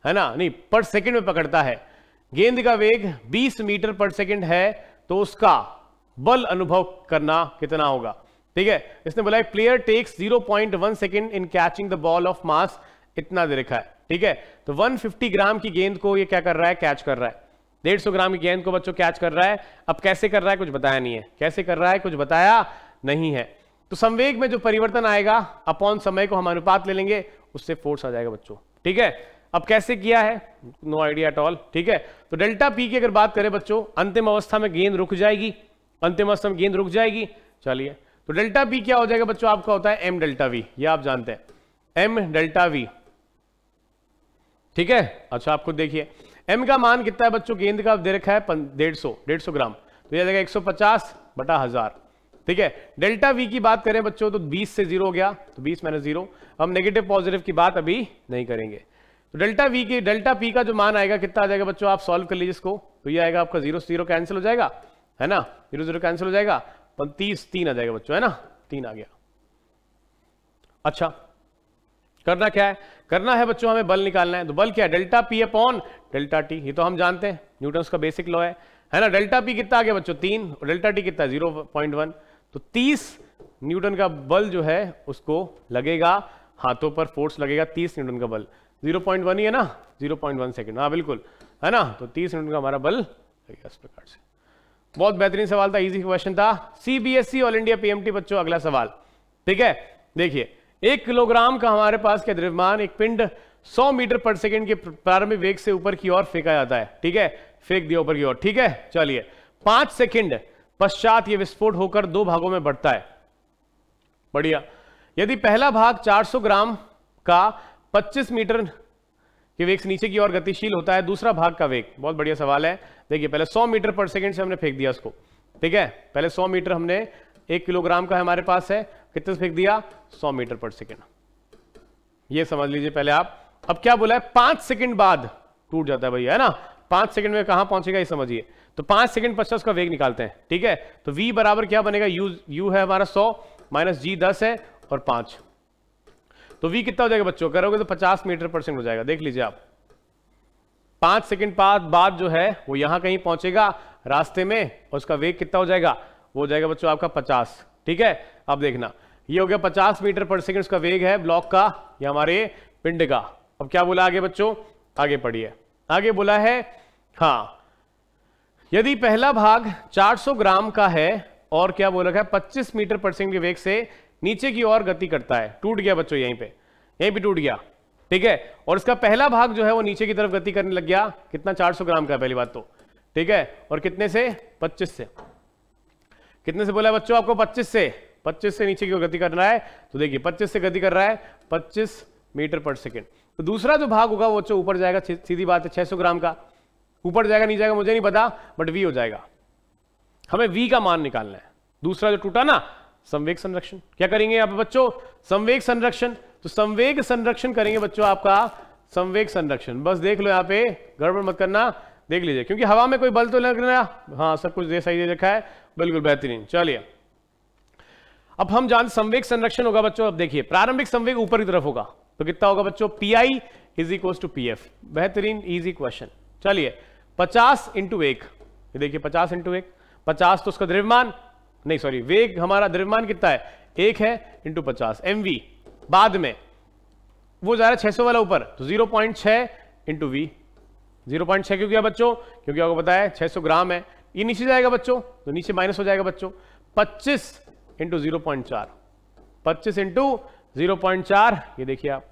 है ना नहीं पर सेकंड में पकड़ता है गेंद का वेग 20 मीटर पर सेकंड है तो उसका बल अनुभव करना कितना होगा ठीक है इसने बोला player takes 0.1 second in catching the ball of mass इतना दे रखा है ठीक है तो 150 ग्राम की गेंद को ये क्या कर रहा है कैच कर रहा है 150 ग्राम की गेंद को बच्चों कैच कर रहा है अब कैसे कर रहा है कुछ बताया नहीं है कैसे कर रहा है कुछ बताया नहीं है तो संवेग में जो परिवर्तन आएगा अपॉन समय को हम अनुपात ले लेंगे उससे फोर्स आ जाएगा बच्चों ठीक है अब कैसे किया है नो आइडिया एट ऑल ठीक है तो डेल्टा पी की अगर बात करें बच्चों अंतिम अवस्था में गेंद रुक जाएगी अंतिम अवस्था में गेंद रुक जाएगी चलिए तो डेल्टा पी क्या हो जाएगा बच्चों आपका होता है एम डेल्टा वी ये आप जानते हैं एम डेल्टा वी ठीक है अच्छा आप खुद देखिए एम का मान कितना है बच्चों गेंद का दे रखा है डेढ़ सौ डेढ़ सौ ग्राम तो यह जाएगा एक सौ पचास बटा हजार ठीक है डेल्टा वी की बात करें बच्चों तो 20 से जीरो हो गया तो 20 माइनस जीरो हम नेगेटिव पॉजिटिव की बात अभी नहीं करेंगे तो डेल्टा वी की डेल्टा पी का जो मान आएगा कितना आ जाएगा बच्चों आप सॉल्व कर लीजिए इसको तो ये आएगा आपका जीरो जीरो कैंसिल हो जाएगा है ना जीरो जीरो कैंसिल हो जाएगा तो तीस तीन आ जाएगा बच्चों है ना तीन आ गया अच्छा करना क्या है करना है बच्चों हमें बल निकालना है तो बल क्या है delta P upon delta T ये तो हम जानते हैं न्यूटन का बेसिक लॉ है है ना डेल्टा पी कितना आ गया बच्चों तीन और डेल्टा टी कितना जीरो पॉइंट वन तो 30 न्यूटन का बल जो है उसको लगेगा हाथों पर फोर्स लगेगा 30 न्यूटन का बल 0.1 ही है ना 0.1 सेकेंड हाँ बिल्कुल है ना तो 30 न्यूटन का हमारा बल लगेगा इस प्रकार से बहुत बेहतरीन सवाल था इजी क्वेश्चन था सीबीएसई ऑल इंडिया पीएमटी बच्चों अगला सवाल ठीक है देखिए एक किलोग्राम का हमारे पास क्या द्रव्यमान एक पिंड 100 मीटर पर सेकंड के प्रारंभिक वेग से ऊपर की ओर फेंका जाता है ठीक है फेंक दिया ऊपर की ओर ठीक है चलिए पांच सेकंड पश्चात यह विस्फोट होकर दो भागों में बढ़ता है बढ़िया यदि पहला भाग 400 ग्राम का 25 मीटर के वेग से नीचे की ओर गतिशील होता है दूसरा भाग का वेग बहुत बढ़िया सवाल है देखिए पहले 100 मीटर पर सेकंड से हमने फेंक दिया उसको ठीक है पहले 100 मीटर हमने एक किलोग्राम का हमारे पास है कितने से फेंक दिया 100 मीटर पर सेकेंड ये समझ लीजिए पहले आप अब क्या बोला है पांच सेकेंड बाद टूट जाता है भैया है ना पांच सेकंड में कहां पहुंचेगा ये समझिए तो पांच सेकंड पश्चात उसका वेग निकालते हैं ठीक है तो v बराबर क्या बनेगा u u है हमारा 100 माइनस जी दस है और पांच तो v कितना हो जाएगा बच्चों करोगे तो 50 मीटर पर सेकंड हो जाएगा देख लीजिए आप पांच सेकंड बाद जो है वो यहां कहीं पहुंचेगा रास्ते में और उसका वेग कितना हो जाएगा वो हो जाएगा बच्चों आपका पचास ठीक है अब देखना ये हो गया पचास मीटर पर सेकेंड उसका वेग है ब्लॉक का या हमारे पिंड का अब क्या बोला आगे बच्चों आगे पढ़िए आगे बोला है हाँ यदि पहला भाग 400 ग्राम का है और क्या बोला गया 25 मीटर पर सेकंड के वेग से नीचे की ओर गति करता है टूट गया बच्चों यहीं पे यहीं पे टूट गया ठीक है और इसका पहला भाग जो है वो नीचे की तरफ गति करने लग गया कितना 400 ग्राम का है पहली बात तो ठीक है और कितने से 25 से कितने से बोला बच्चों आपको 25 से 25 से नीचे की ओर गति कर रहा है तो देखिए 25 से गति कर रहा है 25 मीटर पर सेकेंड तो दूसरा जो भाग होगा वो बच्चों ऊपर जाएगा सीधी बात है छह ग्राम का ऊपर जाएगा नहीं जाएगा मुझे नहीं पता बट वी हो जाएगा हमें वी का मान निकालना है दूसरा जो टूटा ना संवेग संरक्षण क्या करेंगे आप बच्चों संवेग संरक्षण तो संवेग संरक्षण करेंगे बच्चों आपका संवेग संरक्षण बस देख लो यहां पे गड़बड़ मत करना देख लीजिए क्योंकि हवा में कोई बल तो लग रहा हाँ सब कुछ दे सही दे रखा है बिल्कुल बेहतरीन चलिए अब हम जान संवेग संरक्षण होगा बच्चों अब देखिए प्रारंभिक संवेग ऊपर की तरफ होगा तो कितना होगा बच्चों P I is equal to P F बेहतरीन इजी क्वेश्चन चलिए पचास इंटू एक देखिए पचास इंटू एक पचास तो उसका द्रव्यमान नहीं सॉरी वेग हमारा द्रव्यमान कितना है एक है इंटू पचास एम बाद में वो जा रहा है छह सौ वाला ऊपर तो जीरो पॉइंट छह इंटू वी जीरो पॉइंट छह क्यों किया बच्चों क्योंकि आपको पता है छह सौ ग्राम है ये नीचे जाएगा बच्चों तो नीचे माइनस हो जाएगा बच्चों पच्चीस इंटू जीरो पॉइंट चार पच्चीस इंटू जीरो पॉइंट चार ये देखिए आप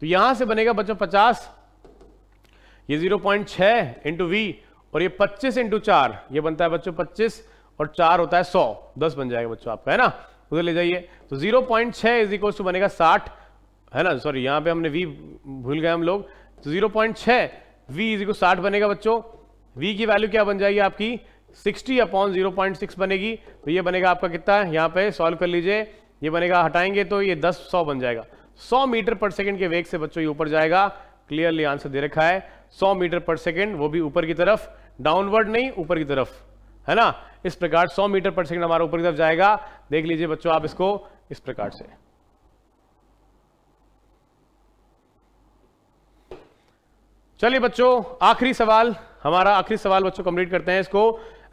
तो यहां से बनेगा बच्चों पचास ये जीरो पॉइंट छ इंटू वी और ये पच्चीस इंटू चार ये बनता है बच्चों पच्चीस और चार होता है सौ दस बन जाएगा बच्चों आपका है ना उधर ले जाइए तो जीरो पॉइंट छ इज इक्वल टू बनेगा साठ है ना सॉरी यहाँ पे हमने वी भूल गए हम लोग तो जीरो पॉइंट छ वी इज इक्वल साठ बनेगा बच्चों वी की वैल्यू क्या बन जाएगी आपकी sixty upon zero point six बनेगी तो ये बनेगा आपका कितना यहाँ पे सॉल्व कर लीजिए ये बनेगा हटाएंगे तो ये दस सौ बन जाएगा सौ मीटर पर सेकेंड के वेग से बच्चों ये ऊपर जाएगा क्लियरली आंसर दे रखा है 100 मीटर पर सेकेंड वो भी ऊपर की तरफ डाउनवर्ड नहीं ऊपर की तरफ है ना इस प्रकार 100 मीटर पर सेकेंड हमारा ऊपर की तरफ जाएगा देख लीजिए बच्चों आप इसको इस प्रकार से चलिए बच्चों आखिरी सवाल हमारा आखिरी सवाल बच्चों कंप्लीट करते हैं इसको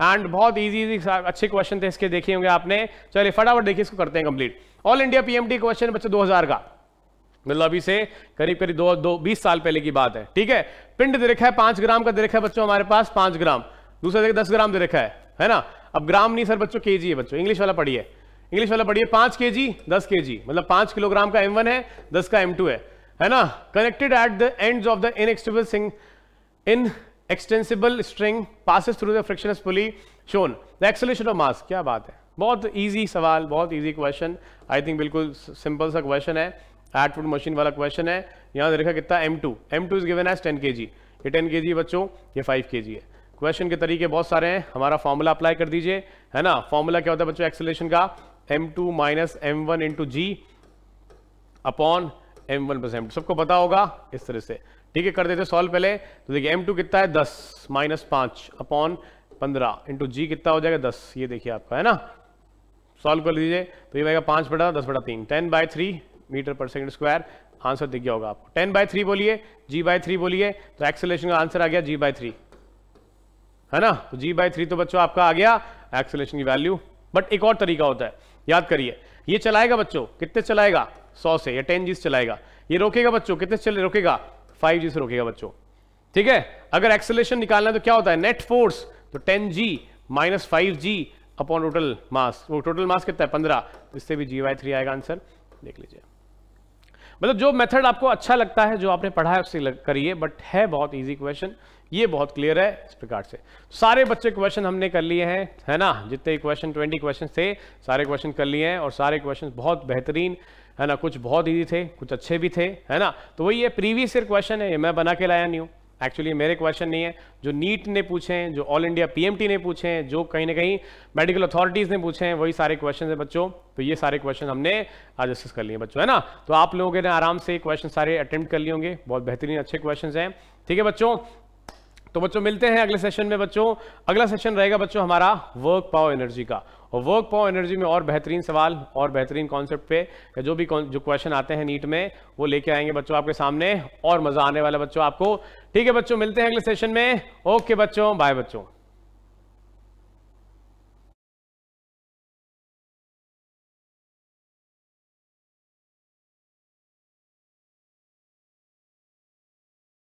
एंड बहुत इजी इजी अच्छे क्वेश्चन थे इसके देखे होंगे आपने चलिए फटाफट देखिए इसको करते हैं complete all India PMD question बच्चों 2000 का मतलब अभी से करीब करीब दो दो बीस साल पहले की बात है ठीक है पिंड दे रखा है पांच ग्राम का दे रखा है बच्चों हमारे पास पांच ग्राम दूसरा देखिए दस ग्राम दे रखा है है ना अब ग्राम नहीं सर बच्चों के है बच्चों इंग्लिश वाला पढ़िए इंग्लिश वाला पढ़िए पांच के जी दस के जी मतलब पांच किलोग्राम का एम वन है दस का एम टू है है ना connected at the end of the inextensible string in extensible string passes through the friction pulley shown the acceleration of mass क्या बात है बहुत ईजी सवाल बहुत ईजी क्वेश्चन आई थिंक बिल्कुल सिंपल सा क्वेश्चन है हार्ट फूड मशीन वाला क्वेश्चन है यहाँ देखा कितना M two M two is given as ten K G ये टेन के जी बच्चों ये फाइव के जी है क्वेश्चन के तरीके बहुत सारे हैं हमारा फॉर्मूला अप्लाई कर दीजिए है ना फॉर्मूला क्या होता है बच्चों एक्सलेशन का M two minus M one into G upon M one plus M two सबको पता होगा इस तरह से ठीक है कर देते सॉल्व पहले तो देखिए एम टू कितना है दस माइनस पांच अपॉन पंद्रह इंटू जी कितना हो जाएगा दस ये देखिए आपका है ना सॉल्व कर लीजिए तो ये होगा पाँच बटा दस बटा तीन टेन बाय थ्री मीटर पर सेकंड स्क्वायर आंसर दिख गया होगा आपको टेन बाय थ्री बोलिए जी बाय थ्री बोलिए तो एक्सेलेशन का आंसर आ गया जी बाय थ्री है ना तो जी बाय थ्री तो बच्चों आपका आ गया एक्सेलेशन की वैल्यू बट एक और तरीका होता है याद करिए ये चलाएगा बच्चों कितने चलाएगा सौ से या टेन जी से चलाएगा ये रोकेगा बच्चों कितने चले रोकेगा फाइव जी से रोकेगा बच्चों ठीक है अगर एक्सेलेशन निकालना है तो क्या होता है नेट फोर्स तो ten G minus five G upon total mass वो टोटल मास कितना है पंद्रह इससे भी जी वाई थ्री आएगा आंसर देख लीजिए मतलब जो मेथड आपको अच्छा लगता है जो आपने पढ़ा है उससे करिए बट है बहुत ईजी क्वेश्चन ये बहुत क्लियर है इस प्रकार से सारे बच्चे क्वेश्चन हमने कर लिए हैं है ना जितने क्वेश्चन ट्वेंटी क्वेश्चन थे सारे क्वेश्चन कर लिए हैं और सारे क्वेश्चन बहुत बेहतरीन है ना कुछ बहुत ईजी थे कुछ अच्छे भी थे है ना तो वही ये प्रीवियस ईयर क्वेश्चन है ये मैं बना के लाया नहीं हूँ एक्चुअली मेरे क्वेश्चन नहीं है जो नीट ने पूछे हैं जो ऑल इंडिया पीएमटी ने पूछे हैं जो कहीं ना कहीं मेडिकल अथॉरिटीज़ ने पूछे हैं वही सारे क्वेश्चन है बच्चों तो ये सारे क्वेश्चन हमने आज डिस्कस कर लिए बच्चों है ना तो आप लोगों ने आराम से क्वेश्चन सारे अटेम्प्ट कर लिए होंगे बहुत बेहतरीन अच्छे क्वेश्चन हैं ठीक है बच्चों तो बच्चों मिलते हैं अगले सेशन में बच्चों अगला सेशन रहेगा बच्चों हमारा वर्क पावर एनर्जी का और वर्क पाओ एनर्जी में और बेहतरीन सवाल और बेहतरीन कॉन्सेप्ट पे या जो भी जो क्वेश्चन आते हैं नीट में वो लेके आएंगे बच्चों आपके सामने और मजा आने वाला बच्चों आपको ठीक है बच्चों मिलते हैं अगले सेशन में ओके बच्चों बाय बच्चों